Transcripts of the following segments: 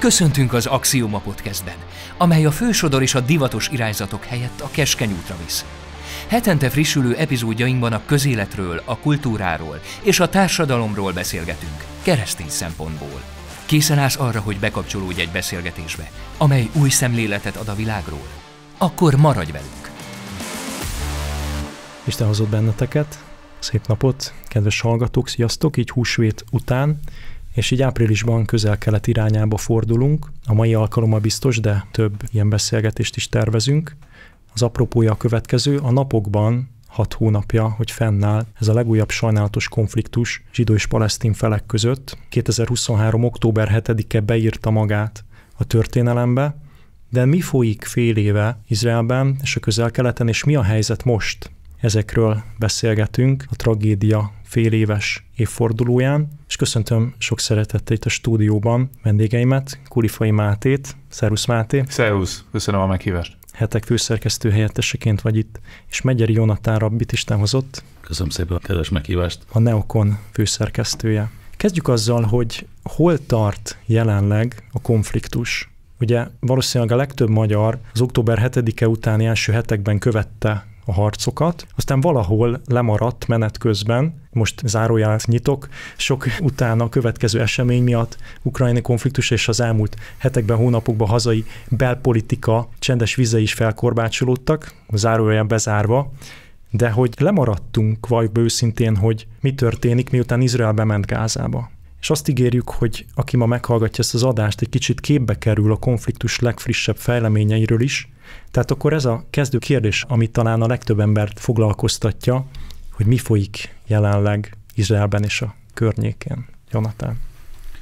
Köszöntünk az Axioma Podcastben, amely a fősodor és a divatos irányzatok helyett a keskeny útra visz. Hetente frissülő epizódjainkban a közéletről, a kultúráról és a társadalomról beszélgetünk, keresztény szempontból. Készen állsz arra, hogy bekapcsolódj egy beszélgetésbe, amely új szemléletet ad a világról? Akkor maradj velünk! Isten hozott benneteket, szép napot, kedves hallgatók, sziasztok, így húsvét után és így áprilisban közel-kelet irányába fordulunk. A mai alkalommal biztos, de több ilyen beszélgetést is tervezünk. Az apropója a következő, a napokban hat hónapja, hogy fennáll ez a legújabb sajnálatos konfliktus zsidó és palesztin felek között. 2023. október 7-e beírta magát a történelembe, de mi folyik fél éve Izraelben és a közel-keleten, és mi a helyzet most? Ezekről beszélgetünk a tragédia fél éves évfordulóján, és köszöntöm sok szeretettel itt a stúdióban vendégeimet, Kulifai Mátét. Szervusz Máté! Szervusz! Köszönöm a meghívást! Hetek főszerkesztő helyetteseként vagy itt, és Megyeri Jonatán Rabbit Isten hozott. Köszönöm szépen a kedves meghívást! A Neokon főszerkesztője. Kezdjük azzal, hogy hol tart jelenleg a konfliktus Ugye valószínűleg a legtöbb magyar az október 7-e utáni első hetekben követte a harcokat, aztán valahol lemaradt menet közben, most zárójelet nyitok, sok utána a következő esemény miatt ukrajnai konfliktus és az elmúlt hetekben, hónapokban hazai belpolitika csendes vize is felkorbácsolódtak, zárójel bezárva, de hogy lemaradtunk, vagy őszintén, hogy mi történik, miután Izrael bement Gázába és azt ígérjük, hogy aki ma meghallgatja ezt az adást, egy kicsit képbe kerül a konfliktus legfrissebb fejleményeiről is. Tehát akkor ez a kezdő kérdés, ami talán a legtöbb embert foglalkoztatja, hogy mi folyik jelenleg Izraelben és a környékén. Jonathan.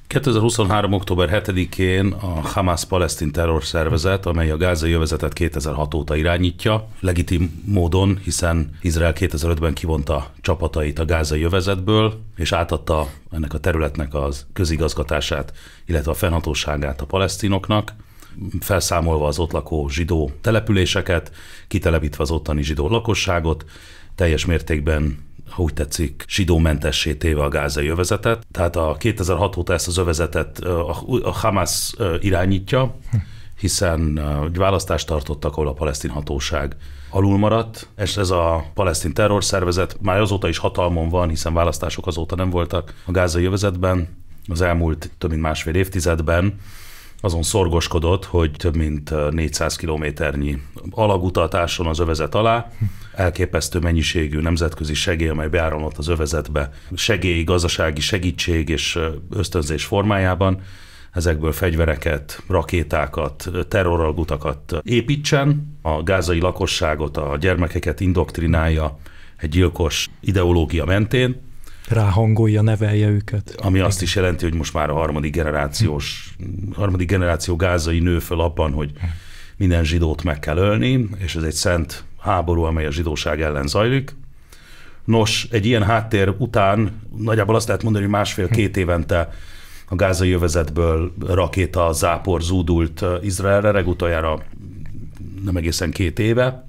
2023. október 7-én a Hamas palesztin terrorszervezet, amely a gázai övezetet 2006 óta irányítja, legitim módon, hiszen Izrael 2005-ben kivonta csapatait a gázai övezetből, és átadta ennek a területnek az közigazgatását, illetve a fennhatóságát a palesztinoknak, felszámolva az ott lakó zsidó településeket, kitelepítve az ottani zsidó lakosságot, teljes mértékben ha úgy tetszik, sidómentessé téve a gázai övezetet. Tehát a 2006 óta ezt az övezetet a Hamas irányítja, hiszen egy választást tartottak, ahol a palesztin hatóság alul maradt, és ez a palesztin terrorszervezet már azóta is hatalmon van, hiszen választások azóta nem voltak a gázai övezetben, az elmúlt több mint másfél évtizedben azon szorgoskodott, hogy több mint 400 kilométernyi alagutatáson az övezet alá, elképesztő mennyiségű nemzetközi segély, amely beáramlott az övezetbe, segély, gazdasági segítség és ösztönzés formájában, ezekből fegyvereket, rakétákat, terroralgutakat építsen, a gázai lakosságot, a gyermekeket indoktrinálja egy gyilkos ideológia mentén, ráhangolja, nevelje őket. Ami azt is jelenti, hogy most már a harmadik generációs, harmadik generáció gázai nő föl abban, hogy minden zsidót meg kell ölni, és ez egy szent háború, amely a zsidóság ellen zajlik. Nos, egy ilyen háttér után nagyjából azt lehet mondani, hogy másfél-két évente a gázai övezetből rakéta zápor zúdult uh, Izraelre, legutoljára nem egészen két éve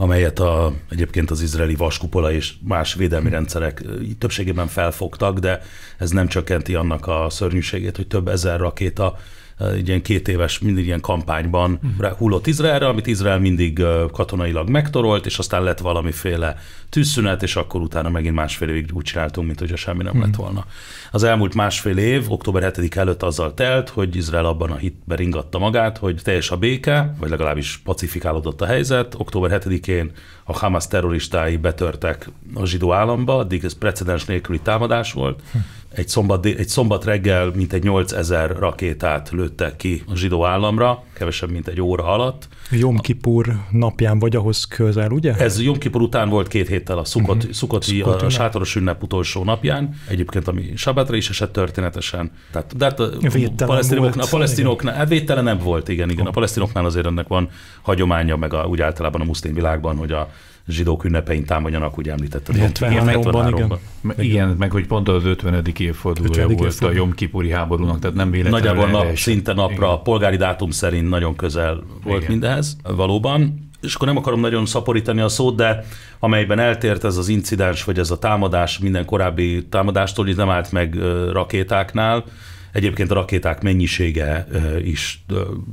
amelyet a, egyébként az izraeli vaskupola és más védelmi hm. rendszerek többségében felfogtak, de ez nem csökkenti annak a szörnyűségét, hogy több ezer rakéta egy ilyen két éves, mindig ilyen kampányban uh-huh. hullott Izraelre, amit Izrael mindig katonailag megtorolt, és aztán lett valamiféle tűzszünet, és akkor utána megint másfél évig úgy csináltunk, mint hogyha semmi nem uh-huh. lett mhm. volna. Az elmúlt másfél év, október 7 előtt azzal telt, hogy Izrael abban a hitben ringatta magát, hogy teljes a béke, vagy legalábbis pacifikálódott a helyzet. Október 7-én a Hamas terroristái betörtek a zsidó államba, addig ez precedens nélküli támadás volt. Uh-huh egy szombat, egy szombat reggel mintegy 8000 rakétát lőttek ki a zsidó államra, kevesebb, mint egy óra alatt. Jom Kipur napján vagy ahhoz közel, ugye? Ez Jom Kipur után volt két héttel a Szukot, uh-huh. Mhm. Szukoti, Szukoti a, a sátoros ünnep utolsó napján, egyébként ami sabátra is esett történetesen. Tehát, de hát a, a palesztinoknál, a palesztinoknál hát védtelen nem volt, igen, igen. A palesztinoknál azért ennek van hagyománya, meg a, úgy általában a muszlim világban, hogy a zsidók ünnepein támadjanak, úgy említetted. Igen, igen, igen. igen. meg hogy pont az 50. évfordulója 50. volt évforduló. a Jomkipuri háborúnak, tehát nem véletlenül Nagyjából nap, szinte napra, igen. polgári dátum szerint nagyon közel volt igen. mindehez, valóban és akkor nem akarom nagyon szaporítani a szót, de amelyben eltért ez az incidens, vagy ez a támadás minden korábbi támadástól, hogy nem állt meg rakétáknál. Egyébként a rakéták mennyisége is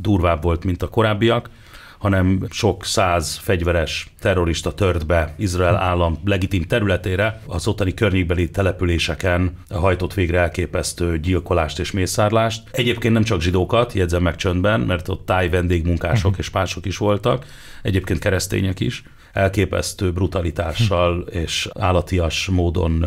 durvább volt, mint a korábbiak hanem sok száz fegyveres terrorista tört be Izrael állam legitim területére, az ottani környékbeli településeken hajtott végre elképesztő gyilkolást és mészárlást. Egyébként nem csak zsidókat, jegyzem meg csöndben, mert ott táj vendégmunkások mhm. és mások is voltak, egyébként keresztények is elképesztő brutalitással és állatias módon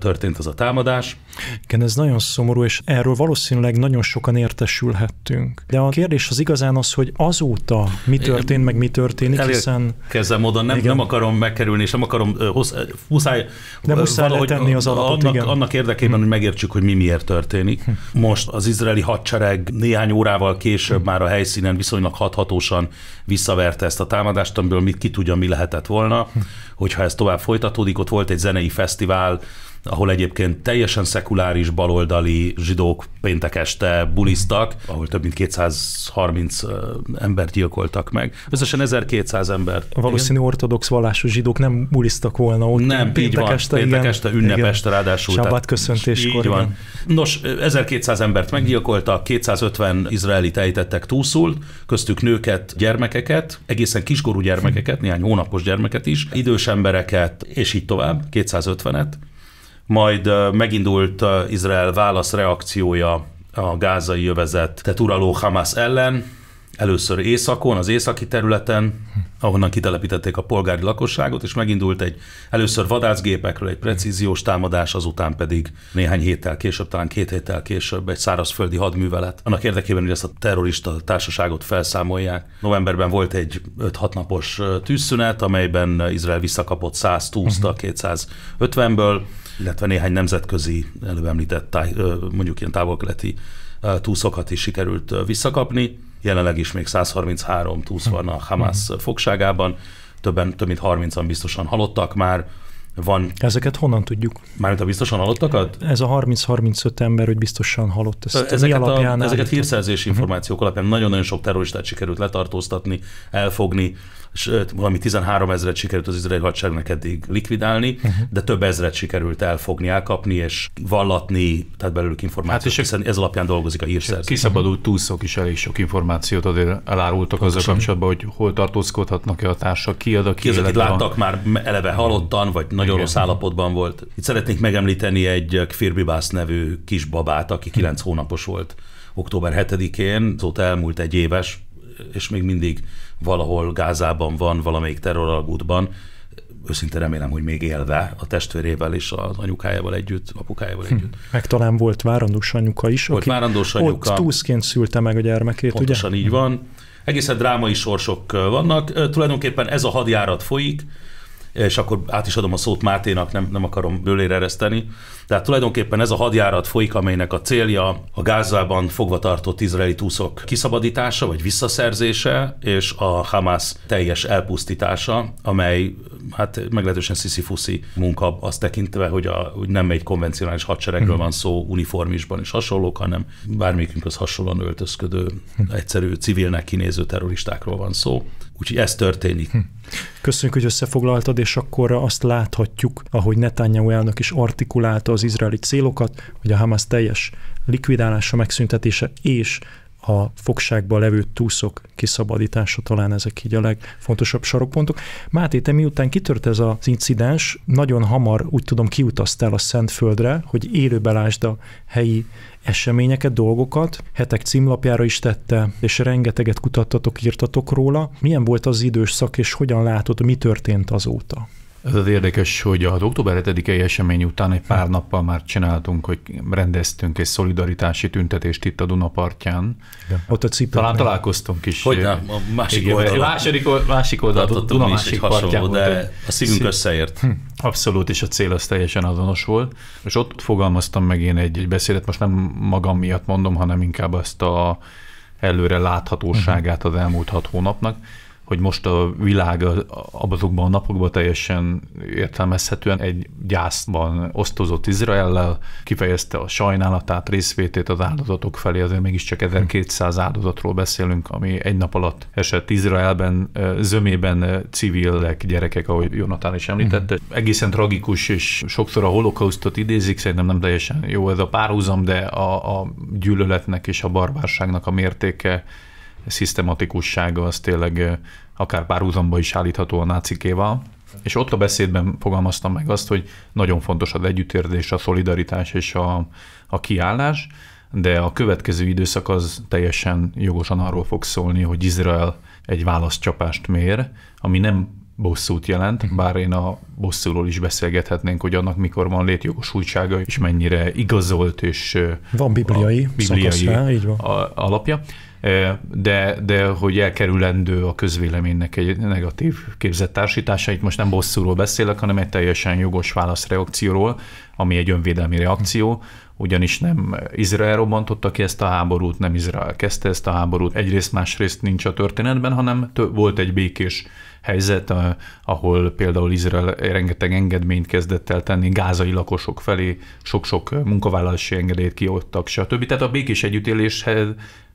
történt ez a támadás. Igen, ez nagyon szomorú, és erről valószínűleg nagyon sokan értesülhettünk. De a kérdés az igazán az, hogy azóta mi történt, meg mi történik, Elég hiszen... Kezdem módon, nem, nem akarom megkerülni, és nem akarom hossz, muszáj... De muszáj letenni az alapot, annak, igen. annak érdekében, hogy megértsük, hogy mi miért történik. Hm. Most az izraeli hadsereg néhány órával később hm. már a helyszínen viszonylag hathatósan visszaverte ezt a támadást, amiből mit ki tudja, mi lehet lehetett volna, hogyha ez tovább folytatódik. Ott volt egy zenei fesztivál, ahol egyébként teljesen szekuláris baloldali zsidók péntek este bulisztak, ahol több mint 230 embert gyilkoltak meg. Összesen 1200 ember. Valószínű igen? ortodox vallású zsidók nem bulisztak volna ott. Nem, péntek így van. Este, péntek igen, este, ünnep este ráadásul. Sabbat köszöntéskor. Így van. Nos, 1200 embert meggyilkoltak, 250 izraelit ejtettek túlszul, köztük nőket, gyermekeket, egészen kiskorú gyermekeket, néhány hónapos gyermeket is, idős embereket, és így tovább, 250-et majd megindult Izrael válaszreakciója a gázai jövezet teturaló Hamas ellen, először északon, az északi területen, ahonnan kitelepítették a polgári lakosságot, és megindult egy először vadászgépekről egy precíziós támadás, azután pedig néhány héttel később, talán két héttel később egy szárazföldi hadművelet. Annak érdekében, hogy ezt a terrorista társaságot felszámolják. Novemberben volt egy 5-6 napos tűzszünet, amelyben Izrael visszakapott 120 250-ből, mhm illetve néhány nemzetközi előbb említett mondjuk ilyen távolkeleti túszokat is sikerült visszakapni. Jelenleg is még 133 túsz van a Hamas fogságában, többen, több mint 30-an biztosan halottak már, van. Ezeket honnan tudjuk? Mármint a biztosan halottakat? Ez a 30-35 ember, hogy biztosan halott. Ezt ezeket, mi alapján a, ezeket hírszerzési mhm. információk alapján nagyon-nagyon sok terroristát sikerült letartóztatni, elfogni és valami 13 ezeret sikerült az izraeli hadseregnek eddig likvidálni, uh-huh. de több ezeret sikerült elfogni, elkapni és vallatni, tehát belőlük információt, hát és hiszen ez alapján dolgozik a hírszerző. Kiszabadult túlszok is elég sok információt azért elárultak azzal kapcsolatban, hogy hol tartózkodhatnak-e a társak, ki ad a ki, ki az, akit láttak már eleve halottan, vagy nagyon Igen. rossz állapotban volt. Itt szeretnék megemlíteni egy Kfirbibász nevű kisbabát, aki 9 mhm. hónapos volt október 7-én, azóta elmúlt egy éves, és még mindig valahol Gázában van, valamelyik terroralgútban, őszinte remélem, hogy még élve a testvérével és az anyukájával együtt, apukájával hm. együtt. Meg talán volt várandós anyuka is, volt aki várandós anyuka. ott túszként szülte meg a gyermekét, Pontosan ugye? így van. Egészen drámai sorsok vannak. Tulajdonképpen ez a hadjárat folyik, és akkor át is adom a szót Máténak, nem, nem akarom bőlére ereszteni. Tehát tulajdonképpen ez a hadjárat folyik, amelynek a célja a Gázában fogva tartott izraeli túszok kiszabadítása vagy visszaszerzése, és a Hamas teljes elpusztítása, amely hát meglehetősen sziszifuszi munka azt tekintve, hogy, a, hogy nem egy konvencionális hadseregről mhm. van szó uniformisban és hasonlók, hanem bármikünk az hasonlóan öltözködő, mhm. egyszerű civilnek kinéző terroristákról van szó. Úgyhogy ez történik. Mhm. Köszönjük, hogy összefoglaltad, és akkor azt láthatjuk, ahogy Netanyahu elnök is artikulálta, az izraeli célokat, hogy a Hamas teljes likvidálása, megszüntetése és a fogságban levő túszok kiszabadítása, talán ezek így a legfontosabb sarokpontok. Máté, te miután kitört ez az incidens, nagyon hamar úgy tudom kiutaztál a Szentföldre, hogy élőbe lásd a helyi eseményeket, dolgokat, hetek címlapjára is tette, és rengeteget kutattatok, írtatok róla. Milyen volt az időszak, és hogyan látod, mi történt azóta? Ez az érdekes, hogy az október 7-i esemény után egy pár hm. nappal már csináltunk, hogy rendeztünk egy szolidaritási tüntetést itt a partján. Ja. Ott a cipők. Talán találkoztunk is. Hogy nem, a másik igen, oldalon. Másik, másik oldalon, a Duna másik partján. De a szívünk összeért. Hm. Abszolút, és a cél az teljesen azonos volt. És ott fogalmaztam meg én egy, egy beszédet, most nem magam miatt mondom, hanem inkább azt a előre láthatóságát hm. az elmúlt hat hónapnak hogy most a világ azokban a napokban teljesen értelmezhetően egy gyászban osztozott Izraellel, kifejezte a sajnálatát, részvétét az áldozatok felé, azért mégiscsak 1200 áldozatról beszélünk, ami egy nap alatt esett Izraelben, zömében civilek, gyerekek, ahogy Jonatán is említette. Mhm. Egészen tragikus, és sokszor a holokausztot idézik, szerintem nem teljesen jó ez a párhuzam, de a, a gyűlöletnek és a barbárságnak a mértéke szisztematikussága az tényleg akár párhuzamba is állítható a nácikéval. És ott a beszédben fogalmaztam meg azt, hogy nagyon fontos az együttérzés, a szolidaritás és a, a kiállás, de a következő időszak az teljesen jogosan arról fog szólni, hogy Izrael egy válaszcsapást mér, ami nem bosszút jelent, mhm. bár én a bosszúról is beszélgethetnénk, hogy annak mikor van létjogosultsága, és mennyire igazolt és van bibliai, bibliai szakasz, alapja de, de hogy elkerülendő a közvéleménynek egy negatív képzett társítása. Itt most nem bosszúról beszélek, hanem egy teljesen jogos válaszreakcióról, ami egy önvédelmi reakció, ugyanis nem Izrael robbantotta ki ezt a háborút, nem Izrael kezdte ezt a háborút, egyrészt másrészt nincs a történetben, hanem több, volt egy békés helyzet, ahol például Izrael rengeteg engedményt kezdett el tenni gázai lakosok felé, sok-sok munkavállalási engedélyt kiadtak, stb. Tehát a békés együttéléshez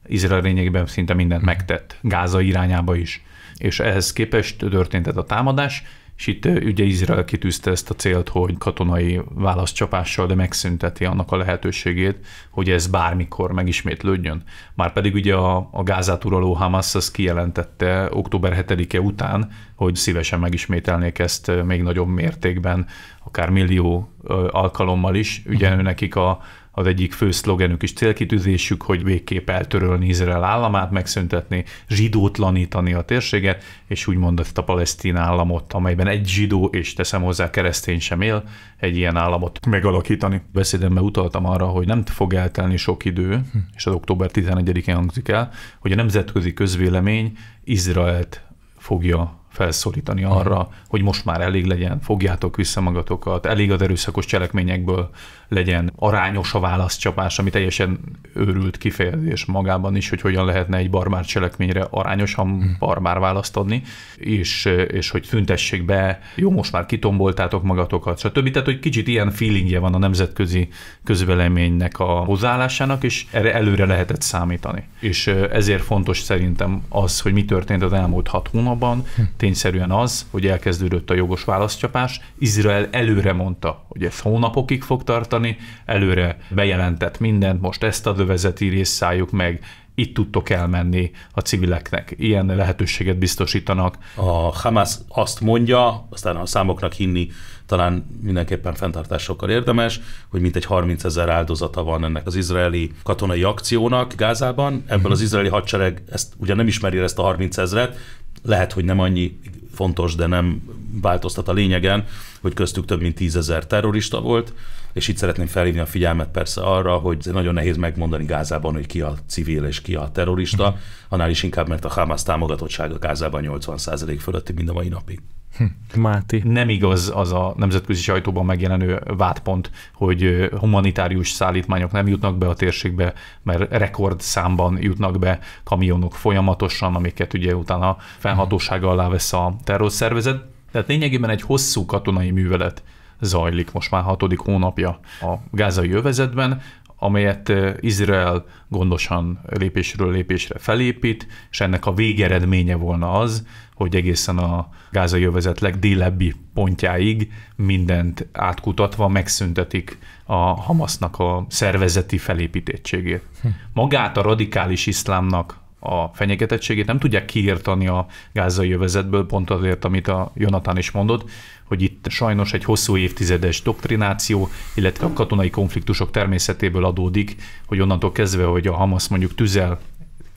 Izrael lényegében szinte mindent mhm. megtett, Gáza irányába is. És ehhez képest történt ez a támadás, és itt ugye Izrael kitűzte ezt a célt, hogy katonai válaszcsapással, de megszünteti annak a lehetőségét, hogy ez bármikor megismétlődjön. Márpedig ugye a, a Gázát uraló Hamas az kijelentette október 7-e után, hogy szívesen megismételnék ezt még nagyobb mértékben, akár millió alkalommal is. Ugye mhm. nekik a az egyik fő szlogenük és célkitűzésük, hogy végképp eltörölni Izrael államát, megszüntetni, zsidótlanítani a térséget, és úgymond ezt a palesztin államot, amelyben egy zsidó, és teszem hozzá keresztény sem él, egy ilyen államot megalakítani. Beszédemben utaltam arra, hogy nem fog eltelni sok idő, és az október 11-én hangzik el, hogy a nemzetközi közvélemény Izraelt fogja felszólítani arra, hogy most már elég legyen, fogjátok vissza magatokat, elég az erőszakos cselekményekből, legyen arányos a válaszcsapás, ami teljesen őrült kifejezés magában is, hogy hogyan lehetne egy barbár cselekményre arányosan hmm. barbár választ adni, és, és hogy szüntessék be, jó, most már kitomboltátok magatokat, stb. Tehát, hogy kicsit ilyen feelingje van a nemzetközi közveleménynek a hozzáállásának, és erre előre lehetett számítani. És ezért fontos szerintem az, hogy mi történt az elmúlt hat hónapban, hm. tényszerűen az, hogy elkezdődött a jogos választcsapás. Izrael előre mondta, hogy ez hónapokig fog tartani, tartani, előre bejelentett mindent, most ezt a lövezeti részt szálljuk meg, itt tudtok elmenni a civileknek. Ilyen lehetőséget biztosítanak. A Hamas azt mondja, aztán a számoknak hinni talán mindenképpen fenntartásokkal érdemes, hogy mintegy 30 ezer áldozata van ennek az izraeli katonai akciónak Gázában. Ebből mhm. az izraeli hadsereg ezt ugye nem ismeri ezt a 30 ezeret, lehet, hogy nem annyi fontos, de nem változtat a lényegen, hogy köztük több mint tízezer terrorista volt, és itt szeretném felhívni a figyelmet persze arra, hogy nagyon nehéz megmondani Gázában, hogy ki a civil és ki a terrorista, annál is inkább, mert a Hamas támogatottsága Gázában 80% fölötti mind a mai napig. Hm. Máté. Nem igaz az a nemzetközi sajtóban megjelenő vádpont, hogy humanitárius szállítmányok nem jutnak be a térségbe, mert rekord számban jutnak be kamionok folyamatosan, amiket ugye utána felhatósága alá vesz a terrorszervezet. Tehát lényegében egy hosszú katonai művelet zajlik most már hatodik hónapja a gázai övezetben, amelyet Izrael gondosan lépésről lépésre felépít, és ennek a végeredménye volna az, hogy egészen a gázai övezet legdélebbi pontjáig mindent átkutatva megszüntetik a Hamasznak a szervezeti felépítettségét. Hm. Magát a radikális iszlámnak a fenyegetettségét, nem tudják kiirtani a gázai övezetből, pont azért, amit a Jonathan is mondott, hogy itt sajnos egy hosszú évtizedes doktrináció, illetve a katonai konfliktusok természetéből adódik, hogy onnantól kezdve, hogy a Hamas mondjuk tüzel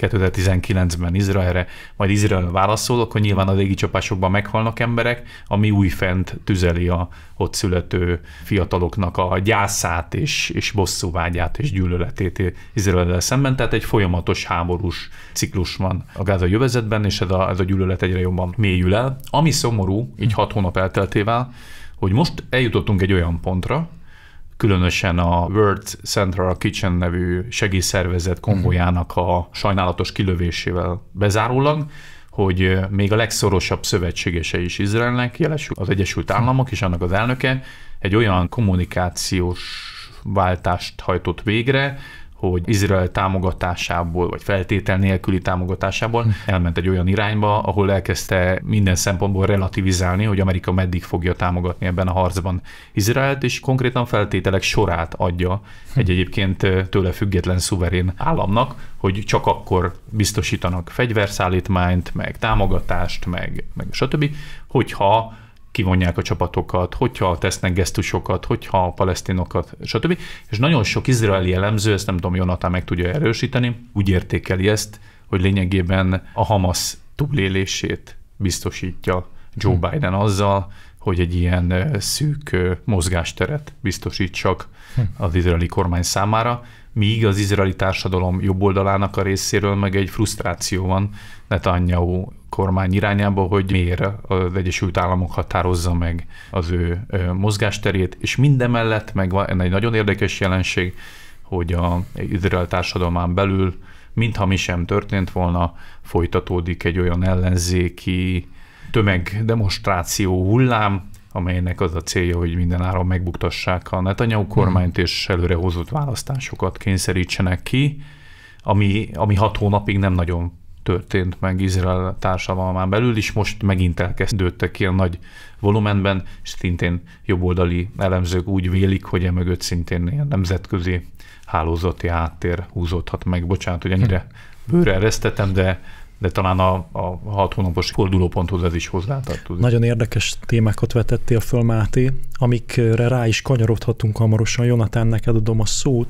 2019-ben Izraelre, majd Izrael válaszol, akkor nyilván a csapásokban meghalnak emberek, ami újfent tüzeli a ott születő fiataloknak a gyászát és, és bosszúvágyát és gyűlöletét Izrael szemben. Tehát egy folyamatos háborús ciklus van a gáza jövezetben, és ez a, ez a gyűlölet egyre jobban mélyül el. Ami szomorú, így hat hónap elteltével, hogy most eljutottunk egy olyan pontra, különösen a World Central Kitchen nevű segélyszervezet konvojának a sajnálatos kilövésével bezárólag, hogy még a legszorosabb szövetségese is Izraelnek, jelesül az Egyesült Államok és annak az elnöke egy olyan kommunikációs váltást hajtott végre, hogy Izrael támogatásából, vagy feltétel nélküli támogatásából hm. elment egy olyan irányba, ahol elkezdte minden szempontból relativizálni, hogy Amerika meddig fogja támogatni ebben a harcban Izraelt, és konkrétan feltételek sorát adja hm. egy egyébként tőle független szuverén államnak, hogy csak akkor biztosítanak fegyverszállítmányt, meg támogatást, meg, meg stb., hogyha kivonják a csapatokat, hogyha tesznek gesztusokat, hogyha a palesztinokat, stb. És nagyon sok izraeli elemző, ezt nem tudom, Jonathan meg tudja erősíteni, úgy értékeli ezt, hogy lényegében a Hamas túlélését biztosítja Joe hmm. Biden azzal, hogy egy ilyen szűk mozgásteret biztosítsak hm. az izraeli kormány számára, míg az izraeli társadalom jobb oldalának a részéről meg egy frusztráció van Netanyahu kormány irányába, hogy miért az Egyesült Államok határozza meg az ő mozgásterét, és mindemellett meg van egy nagyon érdekes jelenség, hogy a Izrael társadalmán belül, mintha mi sem történt volna, folytatódik egy olyan ellenzéki tömegdemonstráció hullám, amelynek az a célja, hogy minden áron megbuktassák a Netanyahu hmm. kormányt, és előrehozott választásokat kényszerítsenek ki, ami, ami hat hónapig nem nagyon történt meg Izrael társadalmán belül is, most megint elkezdődtek ilyen nagy volumenben, és szintén jobboldali elemzők úgy vélik, hogy e mögött szintén ilyen nemzetközi hálózati háttér húzódhat meg. Bocsánat, hogy ennyire bőre eresztetem, de de talán a, a hat hónapos fordulóponthoz ez is hozzátartozik. Nagyon érdekes témákat vetettél föl, Máté, amikre rá is kanyarodhatunk hamarosan. Jonatán, neked adom a szót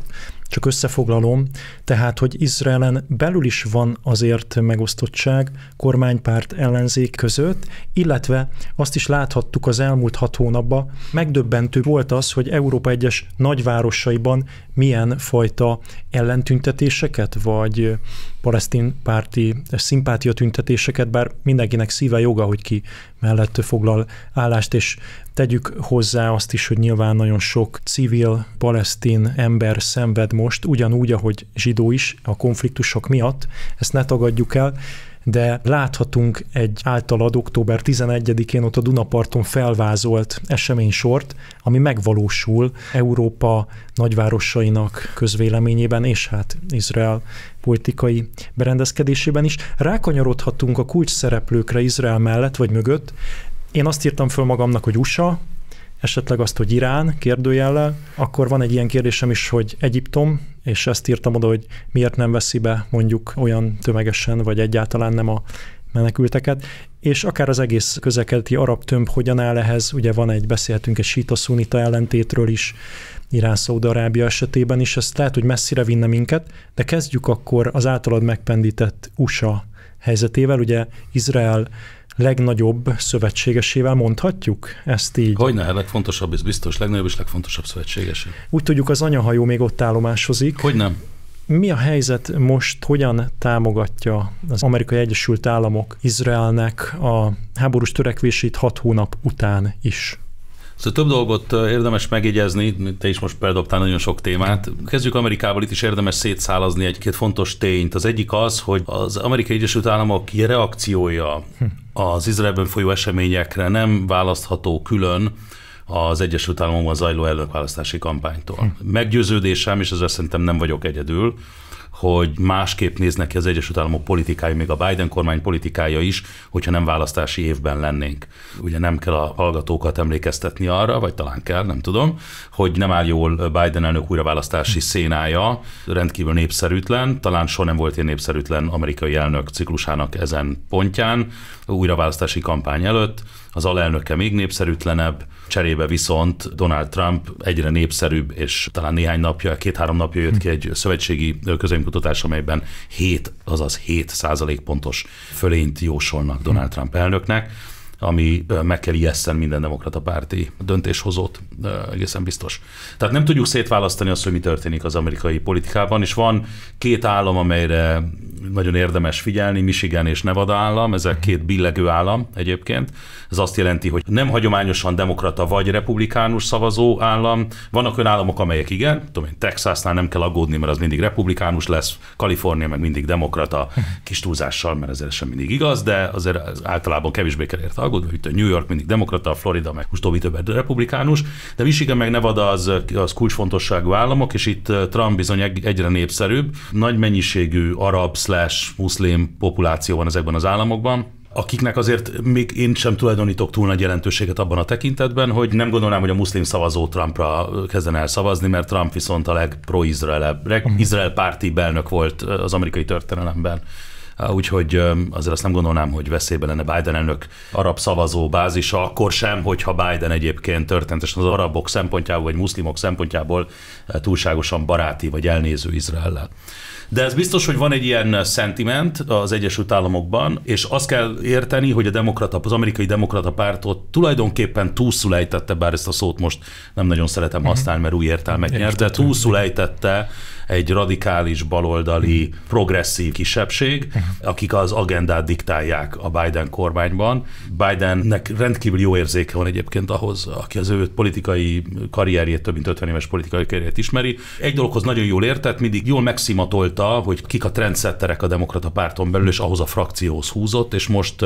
csak összefoglalom, tehát, hogy Izraelen belül is van azért megosztottság kormánypárt ellenzék között, illetve azt is láthattuk az elmúlt hat hónapban, megdöbbentő volt az, hogy Európa egyes nagyvárosaiban milyen fajta ellentüntetéseket vagy palesztin párti szimpátia tüntetéseket, bár mindenkinek szíve joga, hogy ki mellett foglal állást, és tegyük hozzá azt is, hogy nyilván nagyon sok civil palesztin ember szenved most, ugyanúgy, ahogy zsidó is a konfliktusok miatt, ezt ne tagadjuk el, de láthatunk egy általad október 11-én ott a Dunaparton felvázolt eseménysort, ami megvalósul Európa nagyvárosainak közvéleményében, és hát Izrael politikai berendezkedésében is. Rákanyarodhatunk a kulcs szereplőkre Izrael mellett vagy mögött. Én azt írtam föl magamnak, hogy USA, esetleg azt, hogy Irán kérdőjellel, akkor van egy ilyen kérdésem is, hogy Egyiptom, és ezt írtam oda, hogy miért nem veszi be mondjuk olyan tömegesen, vagy egyáltalán nem a menekülteket, és akár az egész közelkeleti arab tömb hogyan áll ehhez, ugye van egy, beszélhetünk egy síta-szunita ellentétről is, irán arábia esetében is, ezt lehet, hogy messzire vinne minket, de kezdjük akkor az általad megpendített USA helyzetével, ugye Izrael legnagyobb szövetségesével mondhatjuk ezt így? Hogyne, a legfontosabb, ez biztos, legnagyobb és legfontosabb szövetségese. Úgy tudjuk, az anyahajó még ott állomásozik. Hogy nem? Mi a helyzet most, hogyan támogatja az Amerikai Egyesült Államok Izraelnek a háborús törekvését hat hónap után is? Szóval több dolgot érdemes megjegyezni, te is most beldobtál nagyon sok témát. Kezdjük Amerikával, itt is érdemes szétszálazni egy-két fontos tényt. Az egyik az, hogy az Amerikai Egyesült Államok reakciója hm az Izraelben folyó eseményekre nem választható külön az Egyesült Államokban zajló elnökválasztási kampánytól. Hm. Meggyőződésem, és ezzel szerintem nem vagyok egyedül, hogy másképp néznek ki az Egyesült Államok politikája, még a Biden kormány politikája is, hogyha nem választási évben lennénk. Ugye nem kell a hallgatókat emlékeztetni arra, vagy talán kell, nem tudom, hogy nem áll jól Biden elnök újraválasztási szénája, rendkívül népszerűtlen, talán soha nem volt ilyen népszerűtlen amerikai elnök ciklusának ezen pontján, újraválasztási kampány előtt az alelnöke még népszerűtlenebb, cserébe viszont Donald Trump egyre népszerűbb, és talán néhány napja, két-három napja jött ki egy szövetségi közönkutatás, amelyben 7, azaz 7 százalékpontos fölényt jósolnak Donald Trump elnöknek ami meg kell ijeszten minden demokrata párti döntéshozót, egészen biztos. Tehát nem tudjuk szétválasztani azt, hogy mi történik az amerikai politikában, és van két állam, amelyre nagyon érdemes figyelni, Michigan és Nevada állam, ezek mhm. két billegő állam egyébként. Ez azt jelenti, hogy nem hagyományosan demokrata vagy republikánus szavazó állam. Vannak olyan államok, amelyek igen, tudom én, Texasnál nem kell aggódni, mert az mindig republikánus lesz, Kalifornia meg mindig demokrata, mhm. kis túlzással, mert ez sem mindig igaz, de azért az általában kevésbé kell érte aggódni, hogy New York mindig demokrata, Florida meg most többet republikánus, de Michigan meg Nevada az, az kulcsfontosságú államok, és itt Trump bizony egyre népszerűbb, nagy mennyiségű arab, slash muszlim populáció van ezekben az államokban, akiknek azért még én sem tulajdonítok túl nagy jelentőséget abban a tekintetben, hogy nem gondolnám, hogy a muszlim szavazó Trumpra kezden el szavazni, mert Trump viszont a legpro-izrael, mhm. izrael párti belnök volt az amerikai történelemben. Ah, úgyhogy azért azt nem gondolnám, hogy veszélyben lenne Biden elnök arab szavazó bázisa, akkor sem, hogyha Biden egyébként történetesen az arabok szempontjából vagy muszlimok szempontjából eh, túlságosan baráti vagy elnéző Izraellel. De ez biztos, hogy van egy ilyen sentiment az Egyesült Államokban, és azt kell érteni, hogy a demokrata, az amerikai demokrata pártot tulajdonképpen túlszul ejtette, bár ezt a szót most nem nagyon szeretem mhm. használni, mert új értelmet nyert, de túlszul ejtette egy radikális, baloldali, progresszív kisebbség, akik az agendát diktálják a Biden kormányban. Bidennek rendkívül jó érzéke van egyébként ahhoz, aki az ő politikai karrierjét, több mint 50 éves politikai karrierjét ismeri. Egy dologhoz nagyon jól értett, mindig jól megszimatolta, hogy kik a trendsetterek a demokrata párton belül, és ahhoz a frakcióhoz húzott, és most,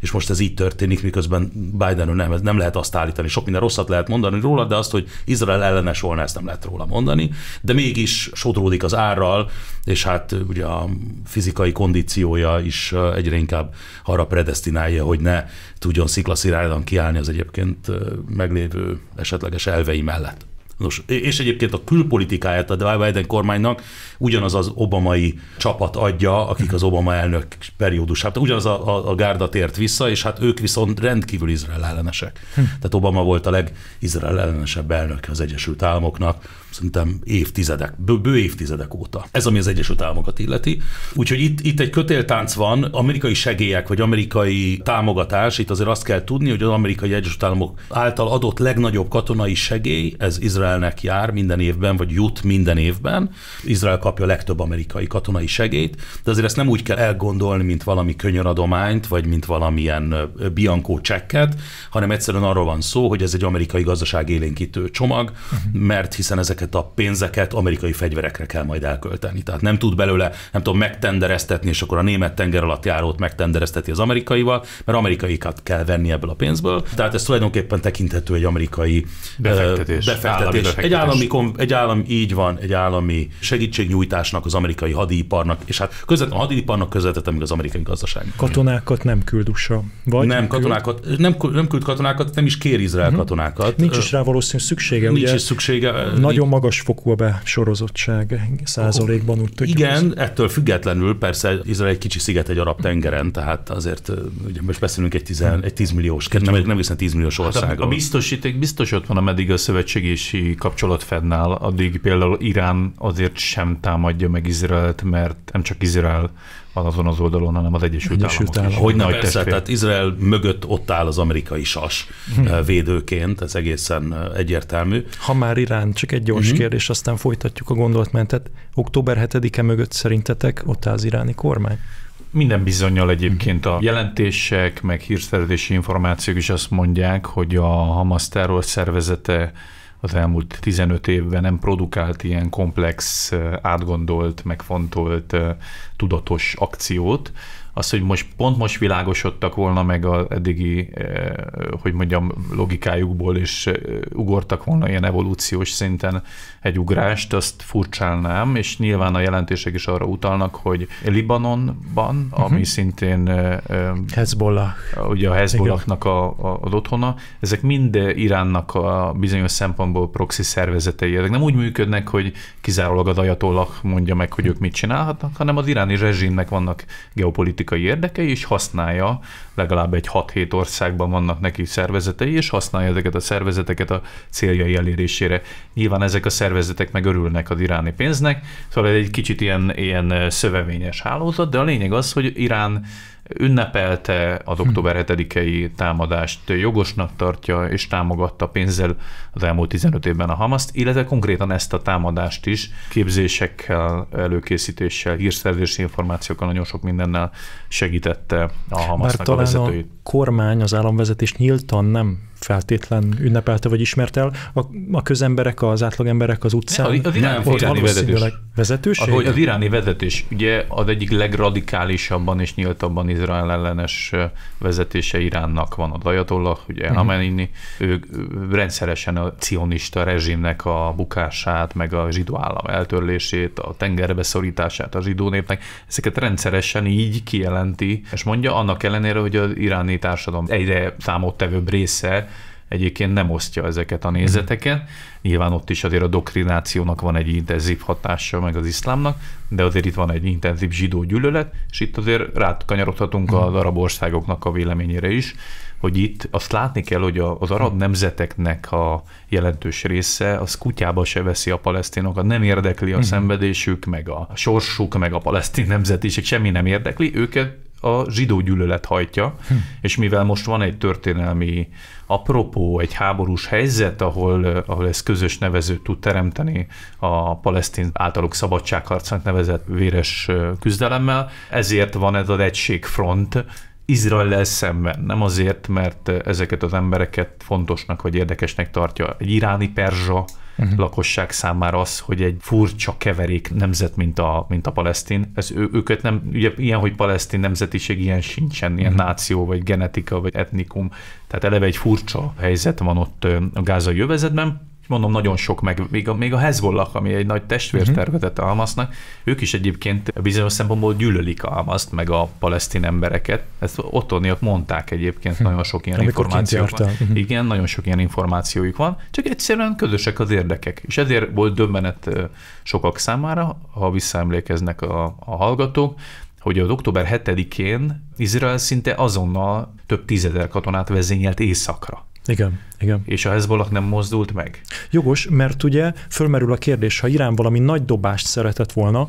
és most ez így történik, miközben Bidenről nem, nem lehet azt állítani. Sok minden rosszat lehet mondani róla, de azt, hogy Izrael ellenes volna, ezt nem lehet róla mondani. De mégis Sodor folytatódik az árral, és hát ugye a fizikai kondíciója is egyre inkább arra predestinálja, hogy ne tudjon sziklaszirányban kiállni az egyébként meglévő esetleges elvei mellett. Nos, és egyébként a külpolitikáját a Biden kormánynak ugyanaz az obamai csapat adja, akik az Obama elnök periódusát, ugyanaz a, a, a gárda tért vissza, és hát ők viszont rendkívül Izrael ellenesek. Hm. Tehát Obama volt a legizrael ellenesebb elnök az Egyesült Államoknak, szerintem évtizedek, bő, bő évtizedek óta. Ez ami az Egyesült Államokat illeti. Úgyhogy itt, itt egy kötéltánc van, amerikai segélyek vagy amerikai támogatás, itt azért azt kell tudni, hogy az amerikai Egyesült Államok által adott legnagyobb katonai segély, ez Izraelnek jár minden évben, vagy jut minden évben. Izrael kapja a legtöbb amerikai katonai segélyt, de azért ezt nem úgy kell elgondolni, mint valami könyöradományt, vagy mint valamilyen biankó csekket, hanem egyszerűen arról van szó, hogy ez egy amerikai gazdaság élénkítő csomag, mhm. mert hiszen ezek ezeket a pénzeket amerikai fegyverekre kell majd elkölteni. Tehát nem tud belőle, nem tudom, megtendereztetni, és akkor a német tenger alatt járót megtenderezteti az amerikaival, mert amerikaikat kell venni ebből a pénzből. Tehát ez tulajdonképpen tekinthető egy amerikai befektetés. befektetés. Állami befektetés. Egy, állami, egy állami, így van, egy állami segítségnyújtásnak az amerikai hadiparnak, és hát között, a hadiparnak közvetettem még az amerikai gazdaság. Katonákat nem küld USA, vagy? Nem, nem katonákat, Nem, nem küld katonákat, nem is kér Izrael uh-huh. katonákat. Nincs is rá valószínű szüksége. Nincs ugye? is szüksége. Nagyon Magas fokú a besorozottság százalékban úgy tudjuk. Igen, az... ettől függetlenül persze Izrael egy kicsi sziget egy arab tengeren, tehát azért ugye most beszélünk egy, tizen, egy tízmilliós, nem, nem hiszen tízmilliós milliós Hát a, a biztosíték biztos ott van, ameddig a szövetségési kapcsolat fennáll, addig például Irán azért sem támadja meg Izraelt, mert nem csak Izrael, azon az oldalon, hanem az Egyesült, Egyesült Államok. Államok. Hogy nagy Persze, tehát Izrael mögött ott áll az amerikai sas hmm. védőként, ez egészen eh, egyértelmű. Ha már Irán, csak egy gyors hmm. kérdés, aztán folytatjuk a gondolatmentet. Október 7-e mögött szerintetek ott áll az iráni kormány? Minden bizonyal mhm. egyébként a jelentések, meg hírszerzési információk is azt mondják, hogy a Hamas terror szervezete az elmúlt 15 évben nem produkált ilyen komplex, átgondolt, megfontolt, tudatos akciót, az, hogy most pont most világosodtak volna meg a eddigi, eh, hogy mondjam, logikájukból, és eh, ugortak volna ilyen evolúciós szinten egy ugrást, azt furcsálnám, és nyilván a jelentések is arra utalnak, hogy Libanonban, uh-huh. ami mhm. szintén eh, Hezbollah. Ugye a Hezbollahnak a, a, a otthona, ezek mind Iránnak a bizonyos szempontból proxy szervezetei. Ezek nem úgy működnek, hogy kizárólag a dajatollah mondja meg, hogy ők mit csinálhatnak, hanem az iráni rezsimnek vannak geopolitikai politikai érdekei, és használja legalább egy 6-7 országban vannak neki szervezetei, és használja ezeket a szervezeteket a céljai elérésére. Nyilván ezek a szervezetek meg örülnek az iráni pénznek, szóval egy kicsit ilyen, ilyen szövevényes hálózat, de a lényeg az, hogy Irán ünnepelte az hm. október 7-i támadást, jogosnak tartja és támogatta pénzzel az elmúlt 15 évben a Hamaszt, illetve konkrétan ezt a támadást is képzésekkel, előkészítéssel, hírszerzési információkkal, nagyon sok mindennel segítette a Hamasznak Bár talán vezetőit. a kormány, az államvezetés nyíltan nem feltétlen ünnepelte vagy ismert el. A, a közemberek, az átlagemberek az utcán. a a iráni, nem, ott iráni vezetős. vezetőség? Ahogy az iráni vezetés, ugye az egyik legradikálisabban és nyíltabban Izrael ellenes vezetése Iránnak van a Dajatollah, ugye uh-huh. Mhm. Amenini, ő rendszeresen a cionista rezsimnek a bukását, meg a zsidó állam eltörlését, a tengerbe szorítását a zsidó népnek, ezeket rendszeresen így kijelenti, és mondja, annak ellenére, hogy az iráni társadalom egyre számottevőbb része egyébként nem osztja ezeket a nézeteket. Mhm. Nyilván ott is azért a doktrinációnak van egy intenzív hatása, meg az iszlámnak, de azért itt van egy intenzív zsidó gyűlölet, és itt azért rákanyarodhatunk mhm. az arab országoknak a véleményére is, hogy itt azt látni kell, hogy az arab mhm. nemzeteknek a jelentős része az kutyába se veszi a palesztinokat, nem érdekli a szenvedésük, meg a sorsuk, meg a palesztin nemzetiség, semmi nem érdekli, őket a zsidó gyűlölet hajtja, hm. és mivel most van egy történelmi apropó, egy háborús helyzet, ahol, eh, ahol ez közös nevezőt tud teremteni a palesztin általuk szabadságharcnak nevezett véres eh, küzdelemmel, ezért van ez az egységfront, Izrael szemben, nem azért, mert eh, ezeket az embereket fontosnak vagy érdekesnek tartja egy iráni perzsa, uh-huh. lakosság számára az, hogy egy furcsa keverék nemzet, mint a, mint a palesztin. Ez ő, őket nem, ugye ilyen, hogy palesztin nemzetiség, ilyen sincsen, ilyen uh-huh. náció, vagy genetika, vagy etnikum. Tehát eleve egy furcsa helyzet van ott a gázai jövezetben mondom, nagyon sok, meg még a, még a Hezbollah, ami egy nagy uh-huh. Mhm. Almasznak, ők is egyébként bizonyos szempontból gyűlölik Almaszt, meg a palesztin embereket. Ezt ottoniak mondták egyébként, hm. nagyon sok ilyen Amikor információ van. Mhm. Igen, nagyon sok ilyen információjuk van, csak egyszerűen közösek az érdekek. És ezért volt döbbenet sokak számára, ha visszaemlékeznek a, a hallgatók, hogy az október 7-én Izrael szinte azonnal több tízezer katonát vezényelt északra. Igen, igen. És a Hezbollah nem mozdult meg? Jogos, mert ugye fölmerül a kérdés, ha Irán valami nagy dobást szeretett volna,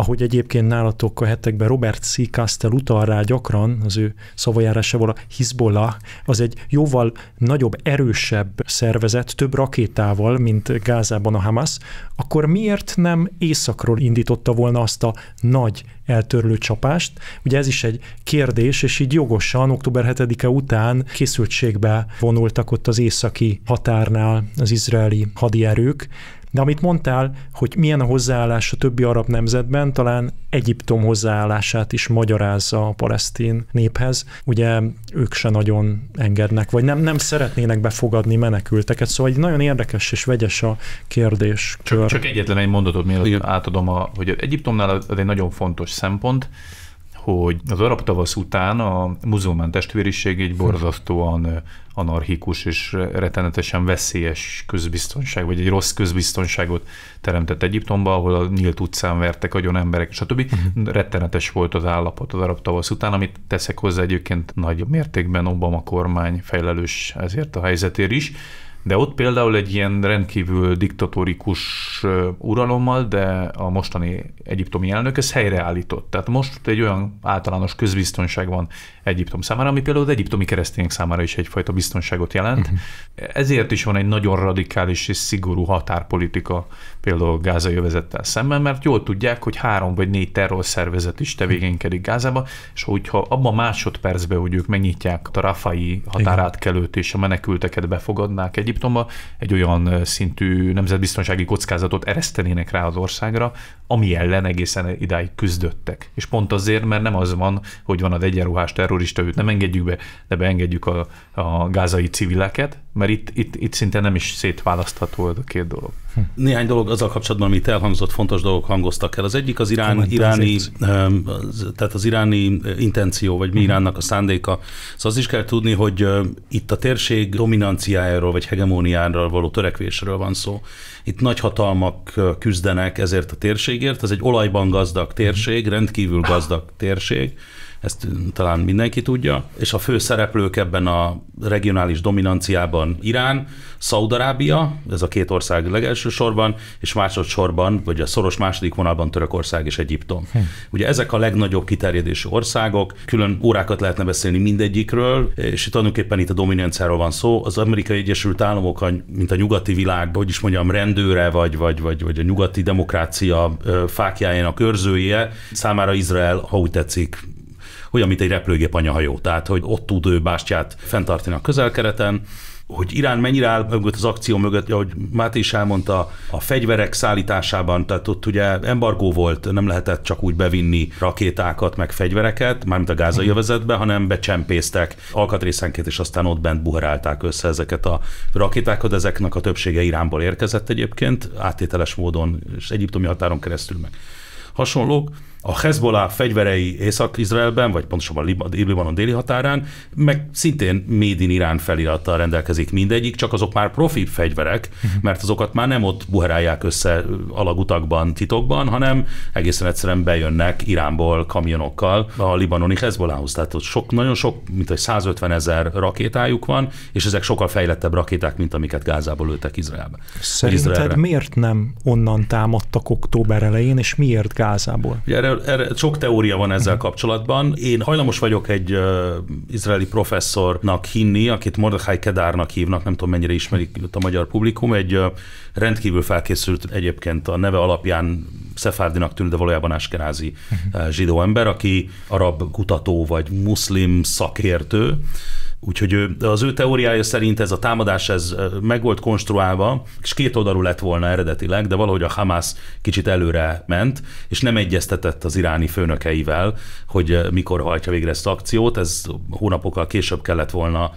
ahogy egyébként nálatok a hetekben Robert C. Castell utal rá gyakran, az ő szavajárásával a Hezbollah, az egy jóval nagyobb, erősebb szervezet, több rakétával, mint Gázában a Hamas, akkor miért nem északról indította volna azt a nagy eltörlő csapást? Ugye ez is egy kérdés, és így jogosan október 7-e után készültségbe vonultak ott az északi határnál az izraeli hadierők, de amit mondtál, hogy milyen a hozzáállás a többi arab nemzetben, talán Egyiptom hozzáállását is magyarázza a palesztin néphez. Ugye ők se nagyon engednek, vagy nem, nem szeretnének befogadni menekülteket. Szóval egy nagyon érdekes és vegyes a kérdés. Csak, csak egyetlen egy mondatot, mielőtt átadom, a, hogy Egyiptomnál az egy nagyon fontos szempont, hogy az arab tavasz után a muzulmán testvériség egy borzasztóan anarchikus és rettenetesen veszélyes közbiztonság, vagy egy rossz közbiztonságot teremtett Egyiptomba, ahol a nyílt utcán vertek agyon emberek, stb. Uh-huh. Mhm. Rettenetes volt az állapot az arab tavasz után, amit teszek hozzá egyébként nagy mértékben Obama kormány fejlelős ezért a helyzetért is. De ott például egy ilyen rendkívül diktatórikus uralommal, de a mostani egyiptomi elnök ezt helyreállított. Tehát most egy olyan általános közbiztonság van Egyiptom számára, ami például az egyiptomi keresztények számára is egyfajta biztonságot jelent. Uh-huh. Ezért is van egy nagyon radikális és szigorú határpolitika például Gáza jövezettel szemben, mert jól tudják, hogy három vagy négy terrorszervezet is tevékenykedik Gázába, és hogyha abban másodpercben, hogy ők megnyitják a Rafai határátkelőt és a menekülteket befogadnák egy Egyiptomba, egy olyan szintű nemzetbiztonsági kockázatot eresztenének rá az országra, ami ellen egészen idáig küzdöttek. És pont azért, mert nem az van, hogy van az egyenruhás terrorista, őt nem engedjük be, de beengedjük a, a gázai civileket, mert itt, itt, itt szinte nem is szétválasztható a két dolog. Hm. Néhány dolog azzal kapcsolatban, amit elhangzott, fontos dolgok hangoztak el. Az egyik az irán, iráni, tehát az iráni eh, intenció, vagy mi hm. Iránnak a szándéka. Szóval az is kell tudni, hogy eh, itt a térség dominanciájáról, vagy hegemóniáról való törekvésről van szó. Itt nagy hatalmak eh, küzdenek ezért a térségért. Ez egy olajban gazdag térség, hm. rendkívül gazdag térség ezt talán mindenki tudja, és a fő szereplők ebben a regionális dominanciában Irán, Szaudarábia, ez a két ország legelső sorban, és másodszorban, vagy a szoros második vonalban Törökország és Egyiptom. Hm. Ugye ezek a legnagyobb kiterjedésű országok, külön órákat lehetne beszélni mindegyikről, és itt tulajdonképpen itt a dominanciáról van szó. Az Amerikai Egyesült Államok, mint a nyugati világ, hogy is mondjam, rendőre, vagy, vagy, vagy, vagy a nyugati demokrácia fákjájának őrzője, számára Izrael, ha úgy tetszik, olyan, mint egy repülőgép anyahajó. Tehát, hogy ott tud ő bástyát fenntartani a közelkereten, hogy Irán mennyire áll mögött az akció mögött, ahogy Máté is elmondta, a fegyverek szállításában, tehát ott ugye embargó volt, nem lehetett csak úgy bevinni rakétákat, meg fegyvereket, mármint a gázai övezetbe, hanem becsempésztek alkatrészenként, és aztán ott bent buharálták össze ezeket a rakétákat, ezeknek a többsége Iránból érkezett egyébként, áttételes módon, és egyiptomi határon keresztül meg. Hasonlók, a Hezbollah fegyverei Észak-Izraelben, vagy pontosabban Libanon déli határán, meg szintén Made in Irán felirattal rendelkezik mindegyik, csak azok már profi fegyverek, mhm. mert azokat már nem ott buherálják össze alagutakban, titokban, hanem egészen egyszerűen bejönnek Iránból kamionokkal a libanoni Hezbollahhoz. Tehát ott sok, nagyon sok, mint egy 150 ezer rakétájuk van, és ezek sokkal fejlettebb rakéták, mint amiket Gázából lőttek Izraelbe. Szerinted Izraelre. miért nem onnan támadtak október elején, és miért Gázából? Ugye erre erre, sok teória van ezzel mhm. kapcsolatban. Én hajlamos vagyok egy uh, izraeli professzornak hinni, akit Mordechai Kedárnak hívnak, nem tudom mennyire ismerik a magyar publikum, egy uh, rendkívül felkészült egyébként a neve alapján szefárdinak tűnő, de valójában áskenázi uh-huh. zsidó ember, aki arab kutató vagy muszlim szakértő, Úgyhogy az ő teóriája szerint ez a támadás ez meg volt konstruálva, és két oldalú lett volna eredetileg, de valahogy a Hamas kicsit előre ment, és nem egyeztetett az iráni főnökeivel, hogy mikor hajtja végre ezt az akciót. Ez hónapokkal később kellett volna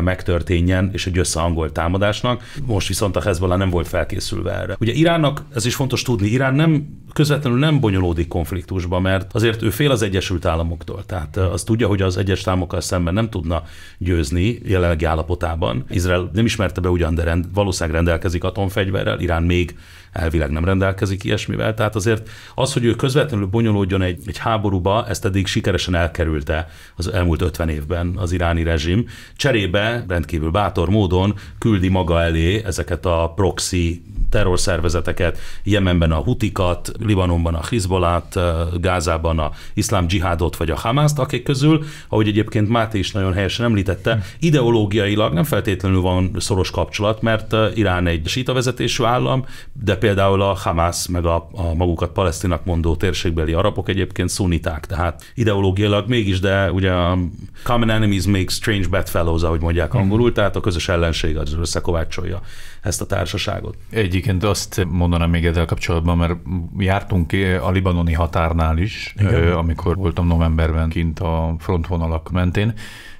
megtörténjen, és egy összehangolt támadásnak. Most viszont a Hezbollah nem volt felkészülve erre. Ugye Iránnak, ez is fontos tudni, Irán nem közvetlenül nem bonyolódik konfliktusba, mert azért ő fél az Egyesült Államoktól. Tehát az tudja, hogy az egyes Államokkal szemben nem tudna győzni jelenlegi állapotában. Izrael nem ismerte be ugyan, de rend, valószínűleg rendelkezik atomfegyverrel, Irán még elvileg nem rendelkezik ilyesmivel. Tehát azért az, hogy ő közvetlenül bonyolódjon egy, egy háborúba, ezt eddig sikeresen elkerülte az elmúlt 50 évben az iráni rezsim. Cserébe rendkívül bátor módon küldi maga elé ezeket a proxy terrorszervezeteket, Jemenben a Hutikat, Libanonban a Hizbolát, Gázában a iszlám dzsihádot vagy a Hamászt, akik közül, ahogy egyébként Máté is nagyon helyesen említette, ideológiailag nem feltétlenül van szoros kapcsolat, mert Irán egy sita vezetésű állam, de például a Hamász meg a, a magukat palesztinak mondó térségbeli arabok egyébként szuniták, tehát ideológiailag mégis, de ugye a common enemies make strange bedfellows, ahogy mondják angolul, mhm. tehát a közös ellenség az összekovácsolja ezt a társaságot. Egy Egyébként azt mondanám még ezzel kapcsolatban, mert jártunk a libanoni határnál is, Igen. amikor voltam novemberben kint a frontvonalak mentén,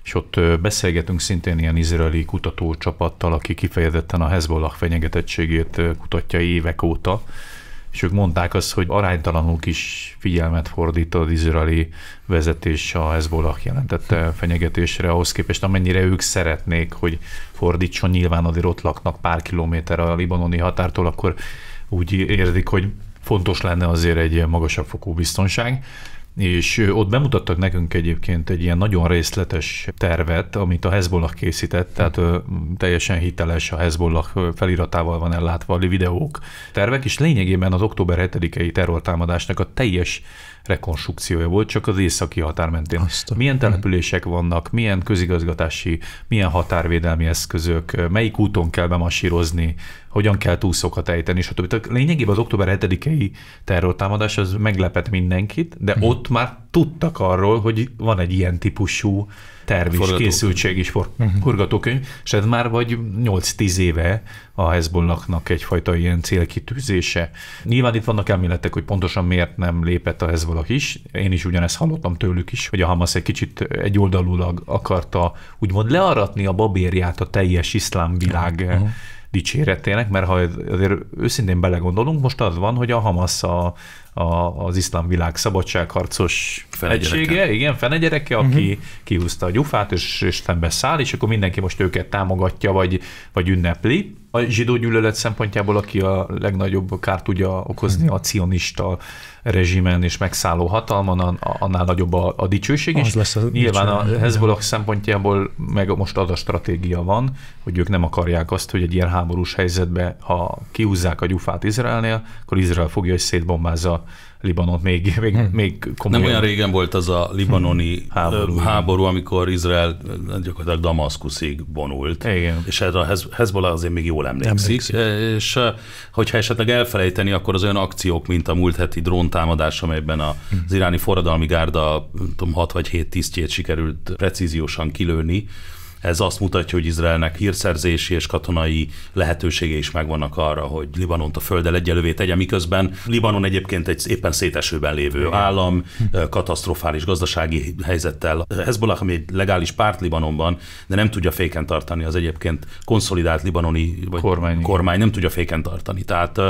és ott beszélgetünk szintén ilyen izraeli kutatócsapattal, aki kifejezetten a Hezbollah fenyegetettségét kutatja évek óta, és ők mondták azt, hogy aránytalanul kis figyelmet fordít az izraeli vezetés a Hezbollah jelentette fenyegetésre, ahhoz képest amennyire ők szeretnék, hogy fordítson, nyilván azért ott laknak pár kilométer a libanoni határtól, akkor úgy érzik, hogy fontos lenne azért egy magasabb fokú biztonság és ott bemutattak nekünk egyébként egy ilyen nagyon részletes tervet, amit a Hezbollah készített, tehát teljesen hiteles a Hezbollah feliratával van ellátva a videók, tervek, és lényegében az október 7-i terrortámadásnak a teljes rekonstrukciója volt, csak az északi határ mentén. Aztán. Milyen mhm. települések vannak, milyen közigazgatási, milyen határvédelmi eszközök, melyik úton kell bemasírozni, hogyan kell túszokat ejteni, stb. Tehát lényegében az október 7-i terrortámadás az meglepett mindenkit, de uh ott már tudtak arról, hogy van egy ilyen típusú terv is, készültség is, for, uh-huh. forgatókönyv, és ez már vagy 8-10 éve a Hezbollahnak egyfajta ilyen célkitűzése. Nyilván itt vannak elméletek, hogy pontosan miért nem lépett a Hezbollah is. Én is ugyanezt hallottam tőlük is, hogy a Hamas egy kicsit egyoldalulag akarta úgymond learatni a babérját a teljes iszlám világ uh dicséretének, mert ha azért őszintén belegondolunk, most az van, hogy a Hamas a a, az iszlám világ szabadságharcos egysége, igen, fenegyereke, uh-huh. aki mhm. kihúzta a gyufát, és, és száll és akkor mindenki most őket támogatja, vagy, vagy ünnepli. A zsidó gyűlölet szempontjából, aki a legnagyobb kárt tudja okozni mhm. a cionista rezsimen és megszálló hatalman, annál nagyobb a, a dicsőség. Az és lesz a nyilván a Hezbollah szempontjából meg most az a stratégia van, hogy ők nem akarják azt, hogy egy ilyen háborús helyzetbe, ha kiúzzák a gyufát Izraelnél, akkor Izrael fogja és szétbombázza Libanon még, még, hm. még komolyan. Nem olyan régen volt az a libanoni hm. háború, háború amikor Izrael gyakorlatilag Damaszkuszig vonult. Igen. És erre a Hezbollah azért még jól emlékszik. emlékszik. E, és hogyha esetleg elfelejteni, akkor az olyan akciók, mint a múlt heti dróntámadás, amelyben hm. az iráni forradalmi gárda tudom, 6 vagy 7 tisztjét sikerült precíziósan kilőni, ez azt mutatja, hogy Izraelnek hírszerzési és katonai lehetősége is megvannak arra, hogy Libanont a földdel egyelővé tegye, miközben Libanon egyébként egy éppen szétesőben lévő állam, katasztrofális gazdasági helyzettel. Hezbollah, ami egy legális párt Libanonban, de nem tudja féken tartani az egyébként konszolidált libanoni vagy kormány, kormány nem tudja féken tartani. Tehát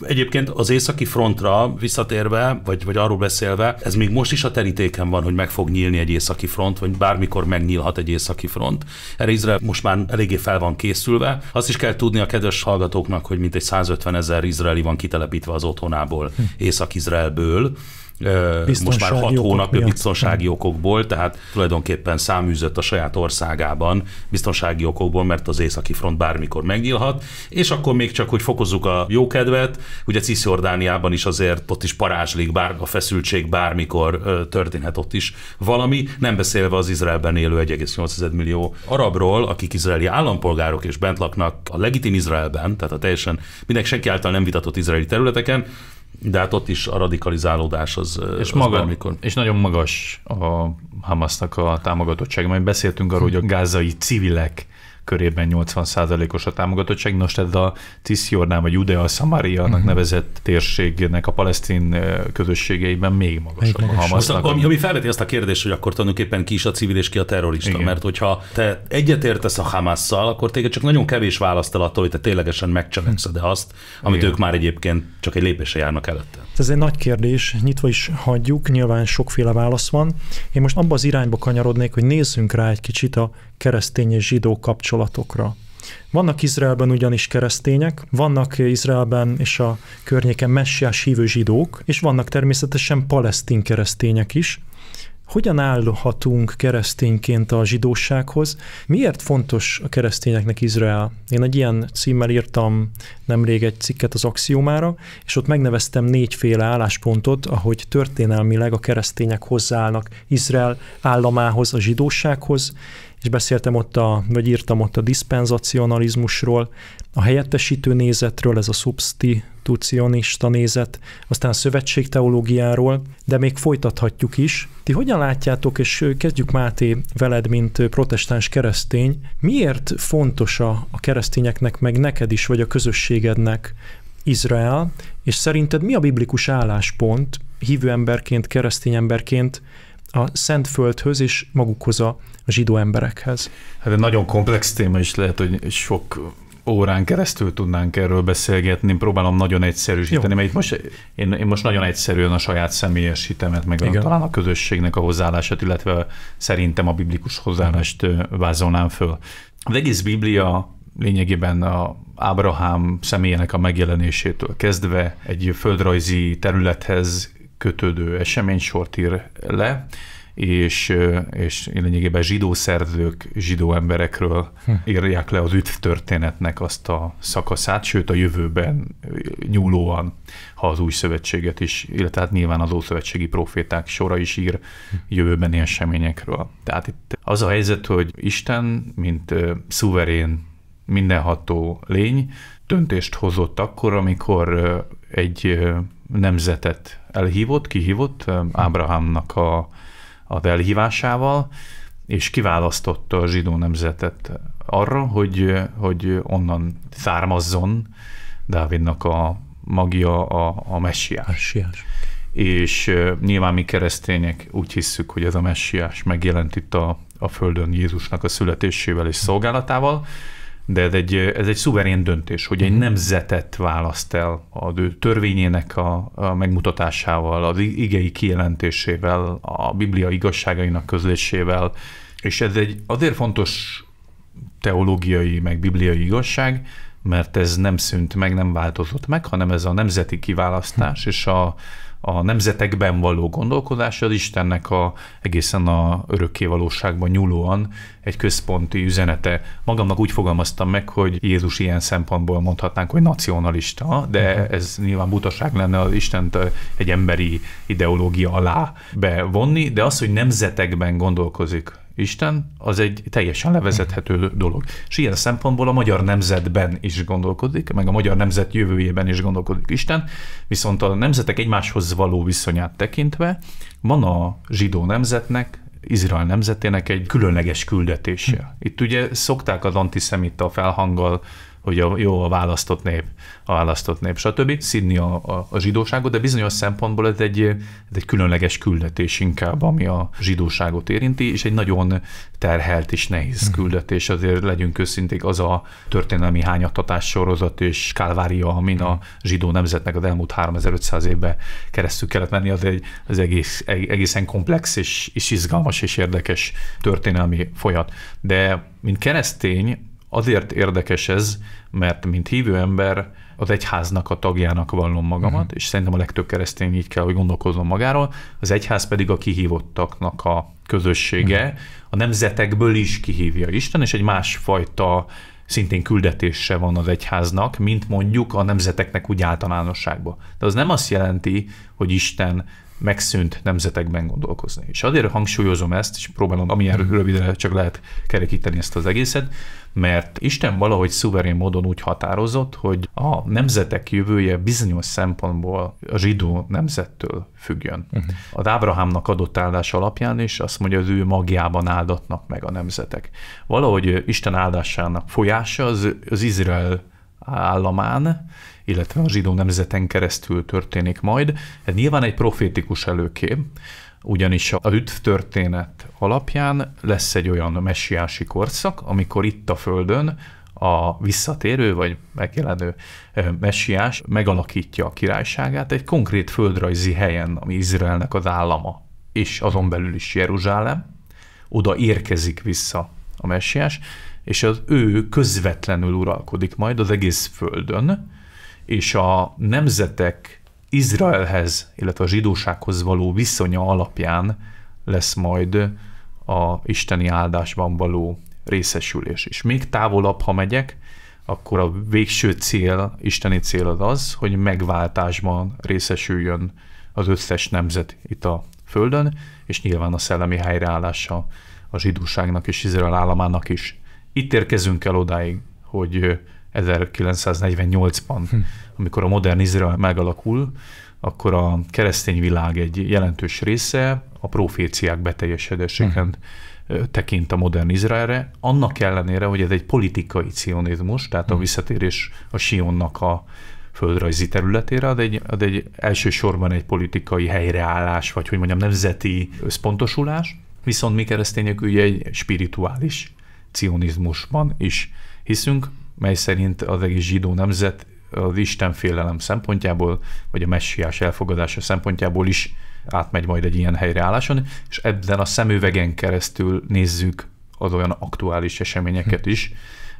egyébként az északi frontra visszatérve, vagy, vagy arról beszélve, ez még most is a terítéken van, hogy meg fog nyílni egy északi front, vagy bármikor megnyílhat egy északi front. Erre Izrael most már eléggé fel van készülve. Azt is kell tudni a kedves hallgatóknak, hogy mintegy 150 ezer izraeli van kitelepítve az otthonából, hm. Észak-Izraelből most már hat hónapja miatt. biztonsági okokból, tehát tulajdonképpen száműzött a saját országában biztonsági okokból, mert az északi front bármikor megnyílhat, és akkor még csak, hogy fokozzuk a jókedvet, ugye cisziordániában is azért ott is parázslik, bár a feszültség bármikor történhet ott is valami, nem beszélve az Izraelben élő 1,8 millió arabról, akik izraeli állampolgárok és bent laknak a legitim Izraelben, tehát a teljesen mindenki senki által nem vitatott izraeli területeken, de hát ott is a radikalizálódás az. És, az maga, bármikor... és nagyon magas a Hamasnak a támogatottság. Majd beszéltünk arról, hogy a gázai civilek körében 80%-os a támogatottság. Nos, ez a Tisziornám, vagy Judea Samaria uh-huh. Mhm. nevezett térségnek a palesztin közösségeiben még magasabb a Ami, ami felveti azt a kérdést, hogy akkor tulajdonképpen ki is a civil és ki a terrorista. Igen. Mert hogyha te egyetértesz a Hamasszal, akkor téged csak nagyon kevés választ el attól, hogy te ténylegesen de azt, amit Igen. ők már egyébként csak egy lépésre járnak előtte. Hát ez egy nagy kérdés, nyitva is hagyjuk, nyilván sokféle válasz van. Én most abba az irányba kanyarodnék, hogy nézzünk rá egy kicsit a keresztény és zsidó kapcsolatokra. Vannak Izraelben ugyanis keresztények, vannak Izraelben és a környéken messiás hívő zsidók, és vannak természetesen palesztin keresztények is, hogyan állhatunk keresztényként a zsidósághoz? Miért fontos a keresztényeknek Izrael? Én egy ilyen címmel írtam nemrég egy cikket az axiomára, és ott megneveztem négyféle álláspontot, ahogy történelmileg a keresztények hozzáállnak Izrael államához, a zsidósághoz, és beszéltem ott, a, vagy írtam ott a diszpenzacionalizmusról, a helyettesítő nézetről, ez a szubszti konstitucionista nézet, aztán teológiáról, de még folytathatjuk is. Ti hogyan látjátok, és kezdjük Máté veled, mint protestáns keresztény, miért fontos a, a keresztényeknek, meg neked is, vagy a közösségednek Izrael, és szerinted mi a biblikus álláspont hívő emberként, keresztény emberként a Szentföldhöz és magukhoz a zsidó emberekhez? Hát egy nagyon komplex téma, és lehet, hogy sok órán keresztül tudnánk erről beszélgetni, próbálom nagyon egyszerűsíteni, Jó. mert itt most, én, én most nagyon egyszerűen a saját személyes hitemet, meg Igen. A, talán a közösségnek a hozzáállását, illetve szerintem a biblikus hozzáállást vázolnám föl. Az egész Biblia lényegében a Ábrahám személyének a megjelenésétől kezdve egy földrajzi területhez kötődő eseménysort ír le, és, és lényegében zsidó szerzők, zsidó emberekről hm. írják le az üdv történetnek azt a szakaszát, sőt a jövőben nyúlóan, ha az új szövetséget is, illetve hát nyilván az ószövetségi proféták sora is ír hm. jövőbeni eseményekről. Tehát itt az a helyzet, hogy Isten, mint szuverén, mindenható lény, döntést hozott akkor, amikor egy nemzetet elhívott, kihívott hm. Ábrahámnak a a elhívásával, és kiválasztotta a zsidó nemzetet arra, hogy, hogy onnan származzon Dávidnak a magia, a, a messiás. messiás. És nyilván mi keresztények úgy hisszük, hogy ez a messiás megjelent itt a, a Földön Jézusnak a születésével és szolgálatával, de ez egy, ez egy szuverén döntés, hogy egy mhm. nemzetet választ el a törvényének a, a megmutatásával, az igei kijelentésével, a Biblia igazságainak közlésével, és ez egy azért fontos teológiai, meg bibliai igazság, mert ez nem szűnt meg, nem változott meg, hanem ez a nemzeti kiválasztás mhm. és a, a nemzetekben való gondolkodás az Istennek a egészen a örökké valóságban nyúlóan egy központi üzenete. Magamnak úgy fogalmaztam meg, hogy Jézus ilyen szempontból mondhatnánk, hogy nacionalista, de mhm. ez nyilván butaság lenne az Istent egy emberi ideológia alá bevonni, de az, hogy nemzetekben gondolkozik Isten az egy teljesen levezethető dolog. És ilyen szempontból a magyar nemzetben is gondolkodik, meg a magyar nemzet jövőjében is gondolkodik Isten, viszont a nemzetek egymáshoz való viszonyát tekintve van a zsidó nemzetnek, Izrael nemzetének egy különleges küldetése. Itt ugye szokták az antiszemita felhanggal hogy a, jó a választott nép, a választott nép, stb. Szidni a, a, a zsidóságot, de bizonyos szempontból ez egy, ez egy különleges küldetés inkább, ami a zsidóságot érinti, és egy nagyon terhelt és nehéz hmm. küldetés, azért legyünk őszinték, az a történelmi hányattatás sorozat és kálvária, amin a zsidó nemzetnek az elmúlt 3500 évben keresztül kellett menni, az, egy, az egész, egészen komplex és, és izgalmas és érdekes történelmi folyat. De mint keresztény, Azért érdekes ez, mert mint hívő ember az egyháznak a tagjának vallom magamat, uh-huh. és szerintem a legtöbb keresztény így kell, hogy gondolkozom magáról, az egyház pedig a kihívottaknak a közössége, uh-huh. a nemzetekből is kihívja Isten, és egy másfajta szintén küldetése van az egyháznak, mint mondjuk a nemzeteknek úgy általánosságban. De az nem azt jelenti, hogy Isten megszűnt nemzetekben gondolkozni. És azért hangsúlyozom ezt, és próbálom amilyen mhm. rövidre csak lehet kerekíteni ezt az egészet, mert Isten valahogy szuverén módon úgy határozott, hogy a nemzetek jövője bizonyos szempontból a zsidó nemzettől függjön. Uh-huh. Az Ábrahámnak adott áldás alapján is azt mondja, az ő magjában áldatnak meg a nemzetek. Valahogy Isten áldásának folyása az, az Izrael államán, illetve a zsidó nemzeten keresztül történik majd. Ez nyilván egy profétikus előkép, ugyanis a hütt történet alapján lesz egy olyan messiási korszak, amikor itt a Földön a visszatérő vagy megjelenő messiás megalakítja a királyságát egy konkrét földrajzi helyen, ami Izraelnek az állama, és azon belül is Jeruzsálem, oda érkezik vissza a messiás, és az ő közvetlenül uralkodik majd az egész földön, és a nemzetek Izraelhez, illetve a zsidósághoz való viszonya alapján lesz majd a isteni áldásban való részesülés. És még távolabb, ha megyek, akkor a végső cél, isteni cél az az, hogy megváltásban részesüljön az összes nemzet itt a Földön, és nyilván a szellemi helyreállása a zsidóságnak és Izrael államának is. Itt érkezünk el odáig, hogy 1948-ban amikor a modern Izrael megalakul, akkor a keresztény világ egy jelentős része a proféciák beteljesedéseken hmm. tekint a modern Izraelre, annak ellenére, hogy ez egy politikai cionizmus, tehát hmm. a hm. visszatérés a Sionnak a földrajzi területére, ad egy, ad egy elsősorban egy politikai helyreállás, vagy hogy mondjam, nemzeti összpontosulás, viszont mi keresztények ugye egy spirituális cionizmusban is hiszünk, mely szerint az egész zsidó nemzet az Isten félelem szempontjából, vagy a messiás elfogadása szempontjából is átmegy majd egy ilyen helyreálláson, és ebben a szemüvegen keresztül nézzük az olyan aktuális eseményeket is,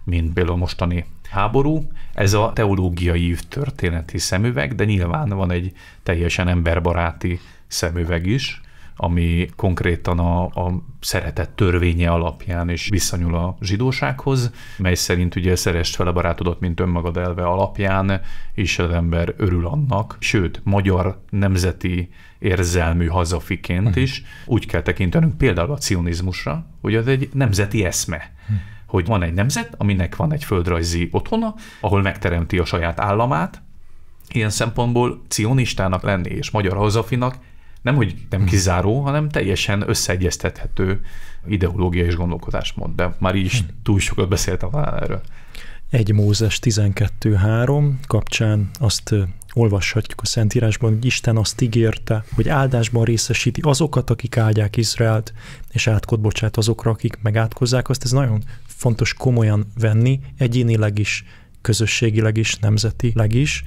mint például mostani háború. Ez a teológiai történeti szemüveg, de nyilván van egy teljesen emberbaráti szemüveg is, ami konkrétan a, a szeretett törvénye alapján is visszanyúl a zsidósághoz, mely szerint ugye szerest fel a barátodat, mint önmagad elve alapján, és az ember örül annak, sőt, magyar nemzeti érzelmű hazafiként mhm. is úgy kell tekintenünk például a cionizmusra, hogy az egy nemzeti eszme. Hm. hogy van egy nemzet, aminek van egy földrajzi otthona, ahol megteremti a saját államát, ilyen szempontból cionistának lenni és magyar hazafinak nem hogy nem kizáró, hanem teljesen összeegyeztethető ideológia és gondolkodásmód. De már így is mhm. túl sokat beszéltem már erről. Egy Mózes 12.3 kapcsán azt olvashatjuk a Szentírásban, hogy Isten azt ígérte, hogy áldásban részesíti azokat, akik áldják Izraelt, és átkod bocsát azokra, akik megátkozzák azt. Ez nagyon fontos komolyan venni, egyénileg is, közösségileg is, nemzetileg is.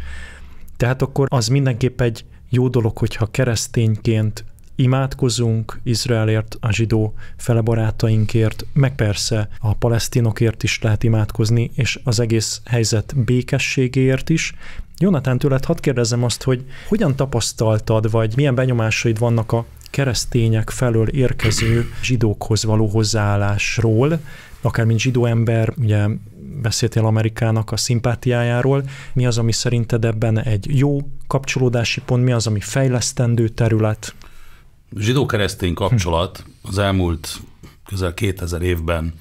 Tehát akkor az mindenképp egy jó dolog, hogyha keresztényként imádkozunk Izraelért, a zsidó felebarátainkért, meg persze a palesztinokért is lehet imádkozni, és az egész helyzet békességéért is. Jonatán tőled hadd kérdezem azt, hogy hogyan tapasztaltad, vagy milyen benyomásaid vannak a keresztények felől érkező zsidókhoz való hozzáállásról, akár mint zsidó ember, ugye beszéltél Amerikának a szimpátiájáról. Mi az, ami szerinted ebben egy jó kapcsolódási pont, mi az, ami fejlesztendő terület? Zsidó-keresztény kapcsolat az elmúlt közel 2000 évben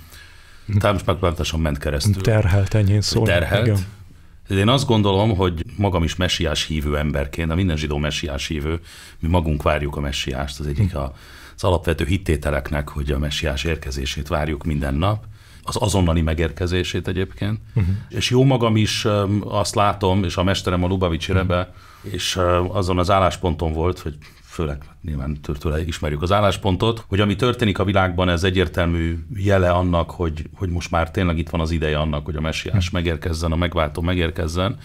támspákváltáson ment keresztül. Terhelt enyhén szól. Terhelt. Igen. Én azt gondolom, hogy magam is messiás hívő emberként, a minden zsidó messiás hívő, mi magunk várjuk a messiást, az egyik a, az alapvető hittételeknek, hogy a messiás érkezését várjuk minden nap az azonnali megérkezését egyébként. Uh-huh. És jó magam is azt látom, és a mesterem a Lubavicsi uh-huh. Rebe, mhm. és azon az állásponton volt, hogy főleg nyilván tőle ismerjük az álláspontot, hogy ami történik a világban, ez egyértelmű jele annak, hogy, hogy most már tényleg itt van az ideje annak, hogy a messiás mhm. megérkezzen, a megváltó megérkezzen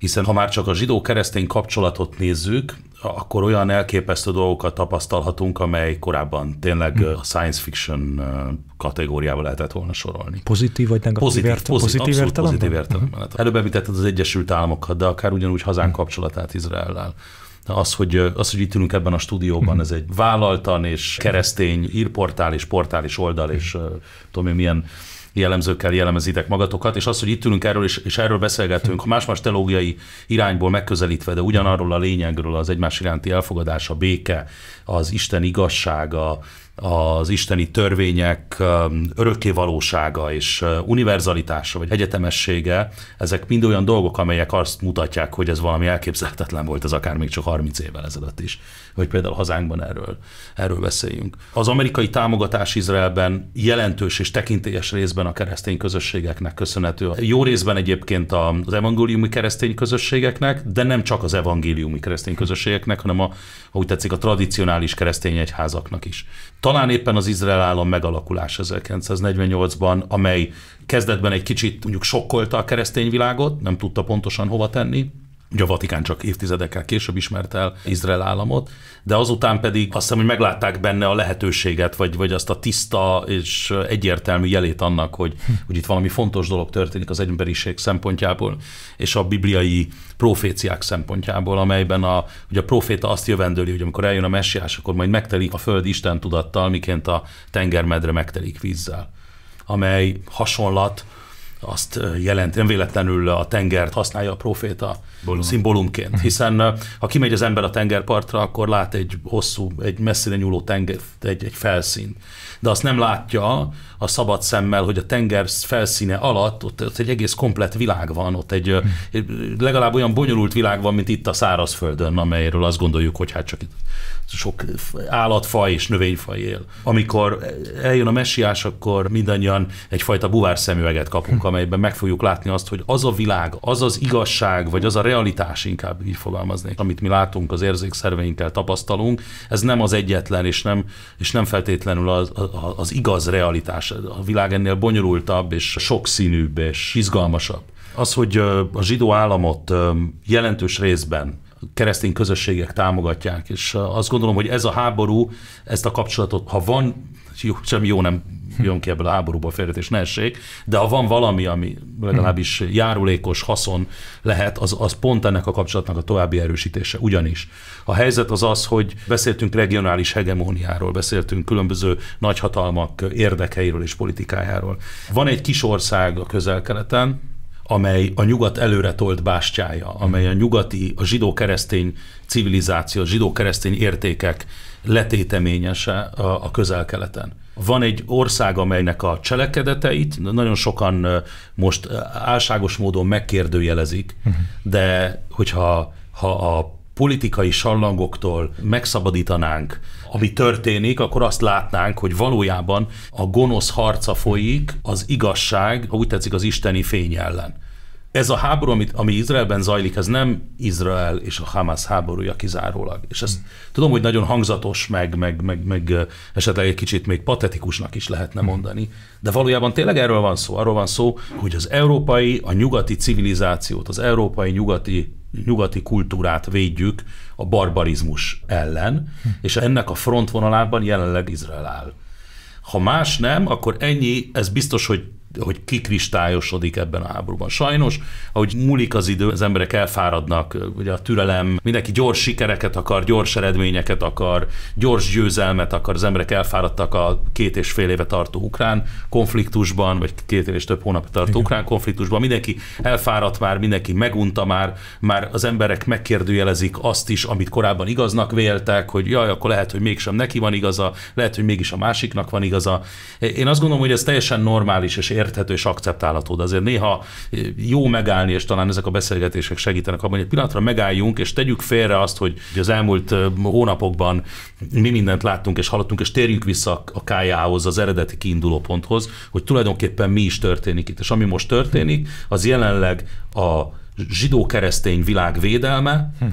hiszen ha már csak a zsidó-keresztény kapcsolatot nézzük, akkor olyan elképesztő dolgokat tapasztalhatunk, amely korábban tényleg hmm. eh, a science fiction eh, kategóriába lehetett volna sorolni. Pozitív vagy negatív pozitív, értelem? Pozitív, pozitív értelemben? Pozitív értelemben. Uh-huh. Előbb említetted az Egyesült Államokat, de akár ugyanúgy hazánk hmm. kapcsolatát Izraellel. Az hogy, eh, az, hogy itt ülünk ebben a stúdióban, uh-huh. ez egy vállaltan és keresztény hírportál és portál és oldal, és uh, tudom én milyen jellemzőkkel jellemezitek magatokat, és az, hogy itt ülünk erről, és, és erről beszélgetünk, más-más teológiai irányból megközelítve, de ugyanarról a lényegről, az egymás iránti elfogadása, béke, az Isten igazsága, az isteni törvények um, örökké valósága és uh, univerzalitása vagy egyetemessége, ezek mind olyan dolgok, amelyek azt mutatják, hogy ez valami elképzelhetetlen volt ez akár még csak 30 évvel ezelőtt is, hogy például hazánkban erről, erről beszéljünk. Az amerikai támogatás Izraelben jelentős és tekintélyes részben a keresztény közösségeknek köszönhető. Jó részben egyébként az evangéliumi keresztény közösségeknek, de nem csak az evangéliumi keresztény közösségeknek, hanem a ha úgy tetszik, a tradicionális keresztény egyházaknak is. Talán éppen az Izrael állam megalakulás 1948-ban, amely kezdetben egy kicsit mondjuk sokkolta a keresztény világot, nem tudta pontosan hova tenni, Ugye a Vatikán csak évtizedekkel később ismert el Izrael államot, de azután pedig azt hiszem, hogy meglátták benne a lehetőséget, vagy, vagy azt a tiszta és egyértelmű jelét annak, hogy, hm. hogy itt valami fontos dolog történik az emberiség szempontjából, és a bibliai proféciák szempontjából, amelyben a, hogy a proféta azt jövendőli, hogy amikor eljön a messiás, akkor majd megtelik a föld Isten tudattal, miként a tengermedre megtelik vízzel, amely hasonlat azt jelent. Nem véletlenül a tengert használja a proféta Bolum. szimbólumként, mhm. hiszen ha kimegy az ember a tengerpartra, akkor lát egy hosszú, egy messzire nyúló tenger, egy, egy felszín. De azt nem látja a szabad szemmel, hogy a tenger felszíne alatt ott, ott egy egész komplet világ van, ott egy mhm. legalább olyan bonyolult világ van, mint itt a szárazföldön, amelyről azt gondoljuk, hogy hát csak itt sok állatfaj és növényfaj él. Amikor eljön a messiás, akkor mindannyian egyfajta buvár szemüveget kapunk, hm. amelyben meg fogjuk látni azt, hogy az a világ, az az igazság, vagy az a realitás, inkább így fogalmaznék, amit mi látunk, az érzékszerveinkkel tapasztalunk, ez nem az egyetlen, és nem, és nem feltétlenül az, az igaz realitás. A világ ennél bonyolultabb, és sokszínűbb, és izgalmasabb. Az, hogy a zsidó államot jelentős részben keresztény közösségek támogatják, és uh, azt gondolom, hogy ez a háború, ezt a kapcsolatot, ha van, jó, semmi jó nem jön ki ebből a háborúból félretés, ne essék, de ha van valami, ami legalábbis hmm. járulékos haszon lehet, az, az pont ennek a kapcsolatnak a további erősítése. Ugyanis a helyzet az az, hogy beszéltünk regionális hegemóniáról, beszéltünk különböző nagyhatalmak érdekeiről és politikájáról. Van egy kis ország a közel-keleten, amely a nyugat előre tolt bástyája, amely a nyugati, a zsidó-keresztény civilizáció, a zsidó-keresztény értékek letéteményese a, a közel-keleten. Van egy ország, amelynek a cselekedeteit nagyon sokan most álságos módon megkérdőjelezik, mhm. de hogyha ha a politikai sallangoktól megszabadítanánk, ami történik, akkor azt látnánk, hogy valójában a gonosz harca folyik az igazság, ha úgy tetszik, az isteni fény ellen. Ez a háború, amit, ami Izraelben zajlik, ez nem Izrael és a Hamas háborúja kizárólag. És ezt tudom, hogy nagyon hangzatos, meg, meg, meg, meg esetleg egy kicsit még patetikusnak is lehetne mondani, de valójában tényleg erről van szó. Arról van szó, hogy az európai, a nyugati civilizációt, az európai nyugati nyugati kultúrát védjük a barbarizmus ellen, és ennek a frontvonalában jelenleg Izrael áll. Ha más nem, akkor ennyi, ez biztos, hogy hogy kikristályosodik ebben a háborúban. Sajnos, ahogy múlik az idő, az emberek elfáradnak, ugye a türelem, mindenki gyors sikereket akar, gyors eredményeket akar, gyors győzelmet akar, az emberek elfáradtak a két és fél éve tartó ukrán konfliktusban, vagy két év és több hónap tartó Igen. ukrán konfliktusban, mindenki elfáradt már, mindenki megunta már, már az emberek megkérdőjelezik azt is, amit korábban igaznak véltek, hogy jaj, akkor lehet, hogy mégsem neki van igaza, lehet, hogy mégis a másiknak van igaza. Én azt gondolom, hogy ez teljesen normális és érthető és akceptálható, de azért néha eh, jó megállni, és talán ezek a beszélgetések segítenek abban, hogy egy pillanatra megálljunk, és tegyük félre azt, hogy az elmúlt eh, hónapokban mi mindent láttunk és hallottunk, és térjünk vissza a kájához, az eredeti kiinduló ponthoz, hogy tulajdonképpen mi is történik itt. És ami most történik, az jelenleg a zsidó-keresztény világ védelme, hm.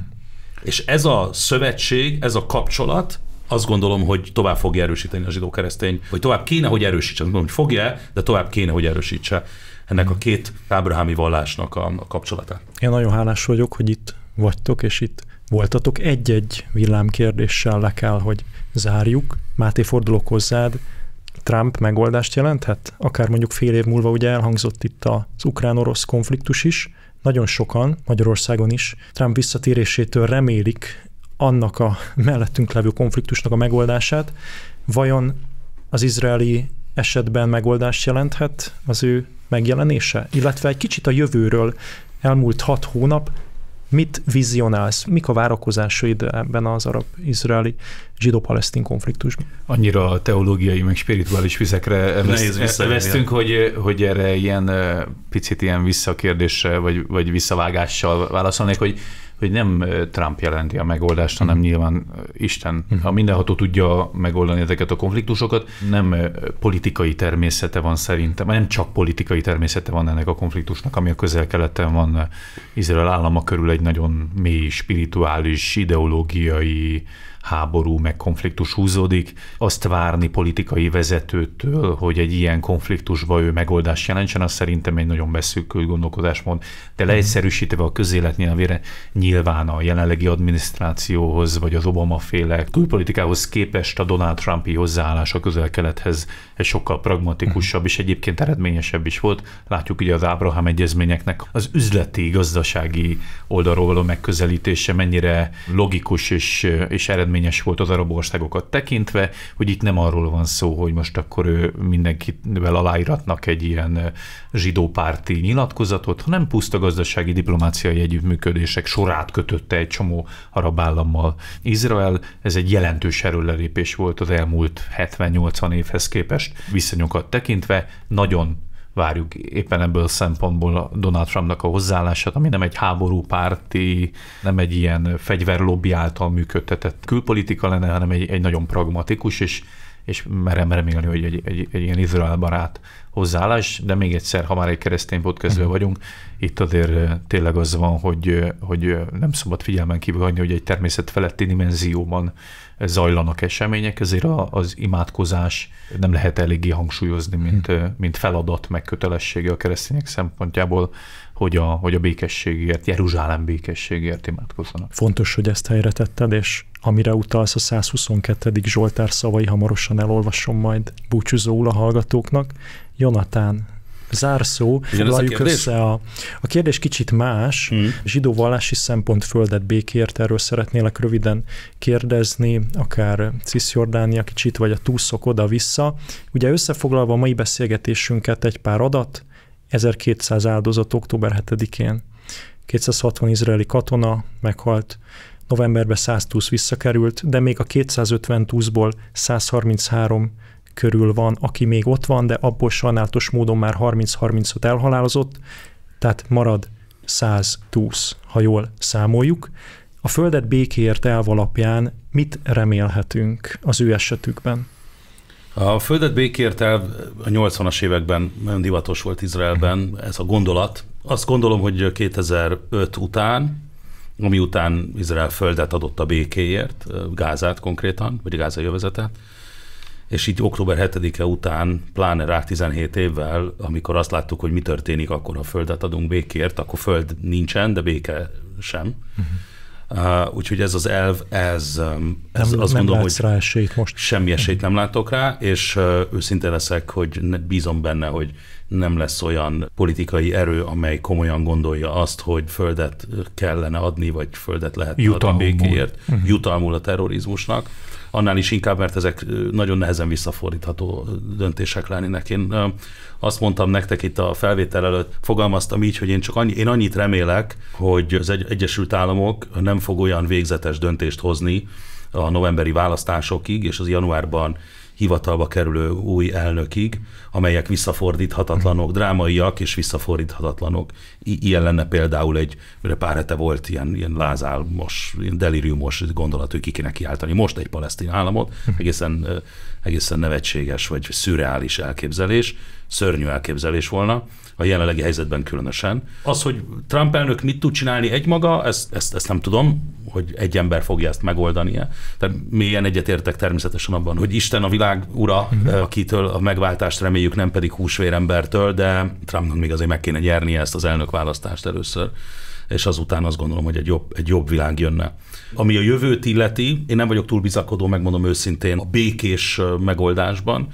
és ez a szövetség, ez a kapcsolat, azt gondolom, hogy tovább fogja erősíteni a zsidó keresztény, vagy tovább kéne, hogy erősítse. Nem tudom, hogy fogja, de tovább kéne, hogy erősítse ennek a két ábrahámi vallásnak a, a kapcsolatát. Én nagyon hálás vagyok, hogy itt vagytok, és itt voltatok. Egy-egy villámkérdéssel le kell, hogy zárjuk. Máté, fordulok hozzád. Trump megoldást jelenthet? Akár mondjuk fél év múlva ugye elhangzott itt az ukrán-orosz konfliktus is, nagyon sokan Magyarországon is Trump visszatérésétől remélik annak a mellettünk levő konfliktusnak a megoldását, vajon az izraeli esetben megoldást jelenthet az ő megjelenése? Illetve egy kicsit a jövőről elmúlt hat hónap mit vizionálsz, mik a várakozásaid ebben az arab-izraeli zsidó-palesztin konfliktusban. Annyira teológiai, meg spirituális vizekre vesztünk, hogy, hogy erre ilyen picit ilyen visszakérdéssel, vagy, vagy visszavágással válaszolnék, hogy hogy nem Trump jelenti a megoldást, hanem mm. nyilván Isten. Mm. Ha mindenható tudja megoldani ezeket a konfliktusokat, nem politikai természete van szerintem, nem csak politikai természete van ennek a konfliktusnak, ami a közel-keleten van. Izrael állama körül egy nagyon mély, spirituális, ideológiai, háború meg konfliktus húzódik, azt várni politikai vezetőtől, hogy egy ilyen konfliktusba ő megoldást jelentsen, az szerintem egy nagyon beszűkült gondolkodásmód. De mhm. leegyszerűsítve a közélet nyelvére nyilván a jelenlegi adminisztrációhoz, vagy az Obama-féle külpolitikához képest a Donald Trumpi hozzáállás a közel-kelethez egy sokkal pragmatikusabb mhm. és egyébként eredményesebb is volt. Látjuk ugye az Ábrahám egyezményeknek az üzleti, gazdasági oldalról való megközelítése mennyire logikus és, és eredményes eredményes volt az arab országokat tekintve, hogy itt nem arról van szó, hogy most akkor ő mindenkivel aláíratnak egy ilyen zsidópárti nyilatkozatot, hanem puszta gazdasági diplomáciai együttműködések sorát kötötte egy csomó arab állammal. Izrael, ez egy jelentős erőlelépés volt az elmúlt 70-80 évhez képest, viszonyokat tekintve, nagyon várjuk éppen ebből a szempontból a Donald Trumpnak a hozzáállását, ami nem egy háborúpárti, nem egy ilyen fegyverlobbi által működtetett külpolitika lenne, hanem egy, egy nagyon pragmatikus, és és merem remélni, hogy egy, egy, egy ilyen Izrael barát hozzáállás, de még egyszer, ha már egy keresztény podcastben uh-huh. Mhm. vagyunk, itt azért tényleg az van, hogy, hogy nem szabad figyelmen kívül hagyni, hogy egy természet feletti dimenzióban zajlanak események, ezért az imádkozás nem lehet eléggé hangsúlyozni, mint, hmm. mint feladat, meg kötelessége a keresztények szempontjából, hogy a, hogy a békességért, Jeruzsálem békességért imádkozzanak. Fontos, hogy ezt helyre tetted, és amire utalsz a 122. Zsoltár szavai hamarosan elolvasom majd búcsúzóul a hallgatóknak. Jonatán, zárszó, foglaljuk össze a... A kérdés kicsit más. mm. Zsidó vallási szempont földet békért, erről szeretnélek röviden kérdezni, akár Cisjordánia kicsit, vagy a túszok oda-vissza. Ugye összefoglalva a mai beszélgetésünket egy pár adat, 1200 áldozat október 7-én, 260 izraeli katona meghalt, novemberben 120 visszakerült, de még a 250 túszból 133 körül van, aki még ott van, de abból sajnálatos módon már 30-35 elhalálozott, tehát marad 120, ha jól számoljuk. A Földet békéért elv alapján mit remélhetünk az ő esetükben? A Földet békéért elv a 80-as években nagyon divatos volt Izraelben, ez a gondolat. Azt gondolom, hogy 2005 után, ami után Izrael földet adott a békéért, Gázát konkrétan, vagy Gáza jövezetet, és így október 7-e után, pláne rá 17 évvel, amikor azt láttuk, hogy mi történik akkor, ha földet adunk békért, akkor föld nincsen, de béke sem. Uh-huh. Uh, úgyhogy ez az elv, ez, um, ez nem, azt nem gondolom, hogy rá esélyt most. semmi esélyt nem látok rá, és uh, őszinte leszek, hogy bízom benne, hogy nem lesz olyan politikai erő, amely komolyan gondolja azt, hogy földet kellene adni, vagy földet lehet adni békéért, uh-huh. Mhm. jutalmul a terrorizmusnak annál is inkább, mert ezek nagyon nehezen visszafordítható döntések lennének. Én azt mondtam nektek itt a felvétel előtt, fogalmaztam így, hogy én csak annyi, én annyit remélek, hogy az Egyesült Államok nem fog olyan végzetes döntést hozni a novemberi választásokig és az januárban hivatalba kerülő új elnökig, amelyek visszafordíthatatlanok, drámaiak és visszafordíthatatlanok. I- ilyen lenne például egy, pár hete volt ilyen, ilyen lázálmos, ilyen deliriumos gondolat, hogy ki kéne kiáltani most egy palesztin államot, egészen, egészen nevetséges vagy szürreális elképzelés, szörnyű elképzelés volna, a jelenlegi helyzetben különösen. Az, hogy Trump elnök mit tud csinálni egymaga, ezt, ezt, ezt nem tudom, hogy egy ember fogja ezt megoldani. Tehát mélyen egyetértek természetesen abban, hogy Isten a világ ura, akitől a megváltást reméljük, reméljük nem pedig húsvérembertől, de Trumpnak még azért meg kéne nyerni ezt az elnökválasztást először és azután azt gondolom, hogy egy jobb, egy jobb világ jönne. Ami a jövőt illeti, én nem vagyok túl bizakodó, megmondom őszintén, a békés megoldásban,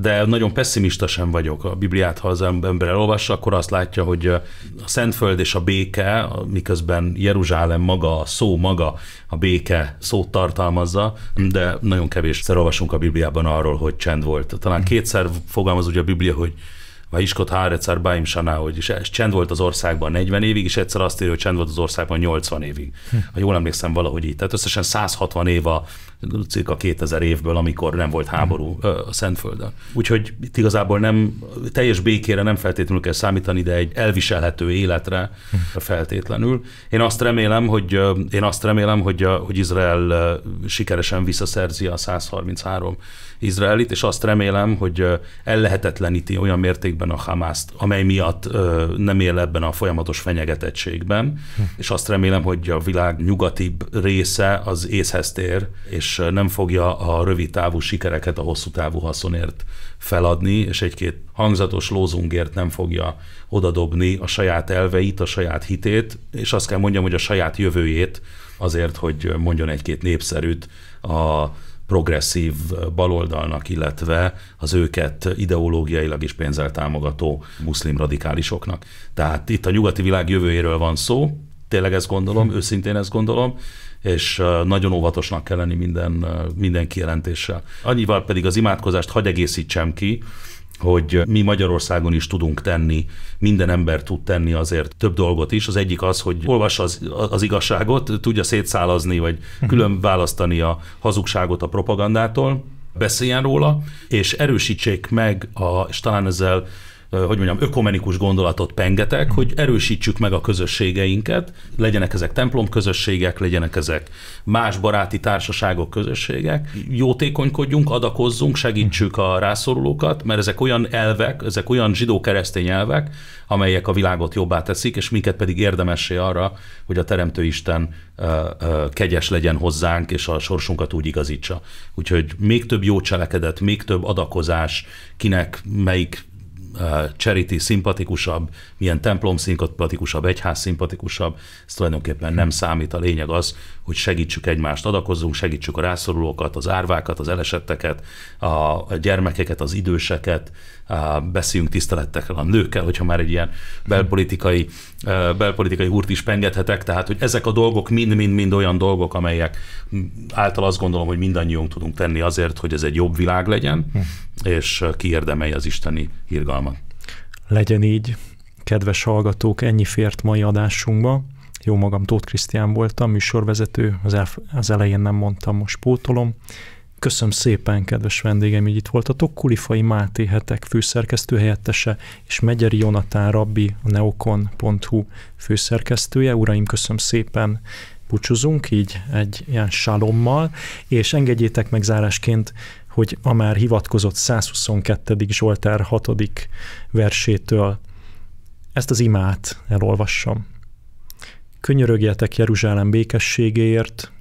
de nagyon pessimista sem vagyok. A Bibliát, ha az ember elolvassa, akkor azt látja, hogy a Szentföld és a béke, miközben Jeruzsálem maga, a szó maga a béke szót tartalmazza, de nagyon kevésszer olvasunk a Bibliában arról, hogy csend volt. Talán mhm. kétszer fogalmaz úgy a Biblia, hogy vagy Vaiskot Báim Saná, hogy és ez csend volt az országban 40 évig, és egyszer azt írja, hogy csend volt az országban 80 évig. Hm. Ha jól emlékszem, valahogy így. Tehát összesen 160 év a cirka 2000 évből, amikor nem volt háború hm. a Szentföldön. Úgyhogy itt igazából nem, teljes békére nem feltétlenül kell számítani, de egy elviselhető életre hm. feltétlenül. Én azt remélem, hogy, én azt remélem, hogy, hogy Izrael sikeresen visszaszerzi a 133 Izraelit, és azt remélem, hogy ellehetetleníti olyan mértékben a Hamászt, amely miatt nem él ebben a folyamatos fenyegetettségben, hm. és azt remélem, hogy a világ nyugatibb része az észhez tér, és nem fogja a rövid távú sikereket a hosszú távú haszonért feladni, és egy-két hangzatos lózungért nem fogja odadobni a saját elveit, a saját hitét, és azt kell mondjam, hogy a saját jövőjét azért, hogy mondjon egy-két népszerűt a progresszív baloldalnak, illetve az őket ideológiailag is pénzzel támogató muszlim radikálisoknak. Tehát itt a nyugati világ jövőjéről van szó, tényleg ezt gondolom, hm. őszintén ezt gondolom, és uh, nagyon óvatosnak kell lenni minden, uh, minden kijelentéssel. Annyival pedig az imádkozást hagy egészítsem ki, hogy mi Magyarországon is tudunk tenni, minden ember tud tenni azért több dolgot is. Az egyik az, hogy olvassa az, az igazságot, tudja szétszálazni, vagy mhm. külön választani a hazugságot a propagandától, beszéljen róla, és erősítsék meg, a, és talán ezzel hogy mondjam, ökumenikus gondolatot pengetek, hogy erősítsük meg a közösségeinket, legyenek ezek templom közösségek, legyenek ezek más baráti társaságok közösségek, jótékonykodjunk, adakozzunk, segítsük a rászorulókat, mert ezek olyan elvek, ezek olyan zsidó-keresztény elvek, amelyek a világot jobbá teszik, és minket pedig érdemessé arra, hogy a Teremtő Isten kegyes legyen hozzánk, és a sorsunkat úgy igazítsa. Úgyhogy még több jó cselekedet, még több adakozás, kinek melyik charity szimpatikusabb, milyen templom szimpatikusabb, egyház szimpatikusabb, ez tulajdonképpen nem számít. A lényeg az, hogy segítsük egymást, adakozzunk, segítsük a rászorulókat, az árvákat, az elesetteket, a gyermekeket, az időseket, beszéljünk tisztelettekkel a nőkkel, hogyha már egy ilyen belpolitikai, belpolitikai húrt is pengethetek, tehát hogy ezek a dolgok mind-mind-mind olyan dolgok, amelyek által azt gondolom, hogy mindannyiunk tudunk tenni azért, hogy ez egy jobb világ legyen, és kiérdemelje az isteni hírgalmat. Legyen így, kedves hallgatók, ennyi fért mai adásunkba. Jó magam, Tóth Krisztián voltam, műsorvezető, az, el, az elején nem mondtam, most pótolom. Köszönöm szépen, kedves vendégem, hogy itt voltatok. Kulifai Máté Hetek főszerkesztő helyettese, és Megyeri Jonatán Rabbi, a neokon.hu főszerkesztője. Uraim, köszönöm szépen, búcsúzunk így egy ilyen salommal, és engedjétek meg zárásként hogy a már hivatkozott 122. Zsoltár 6. versétől ezt az imát elolvassam. Könyörögjetek Jeruzsálem békességéért,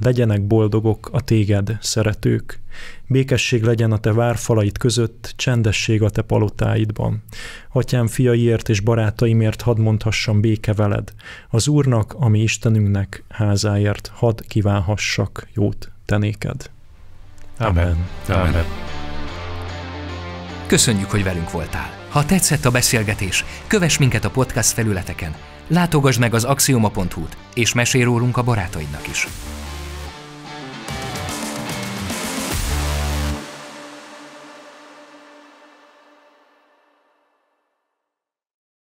legyenek boldogok a téged, szeretők. Békesség legyen a te várfalaid között, csendesség a te palotáidban. Atyám fiaiért és barátaimért hadd mondhassam béke veled. Az Úrnak, ami Istenünknek házáért hadd kívánhassak jót tenéked. Amen. Amen. Köszönjük, hogy velünk voltál. Ha tetszett a beszélgetés, kövess minket a podcast felületeken, látogass meg az axioma.hu-t, és mesél rólunk a barátaidnak is.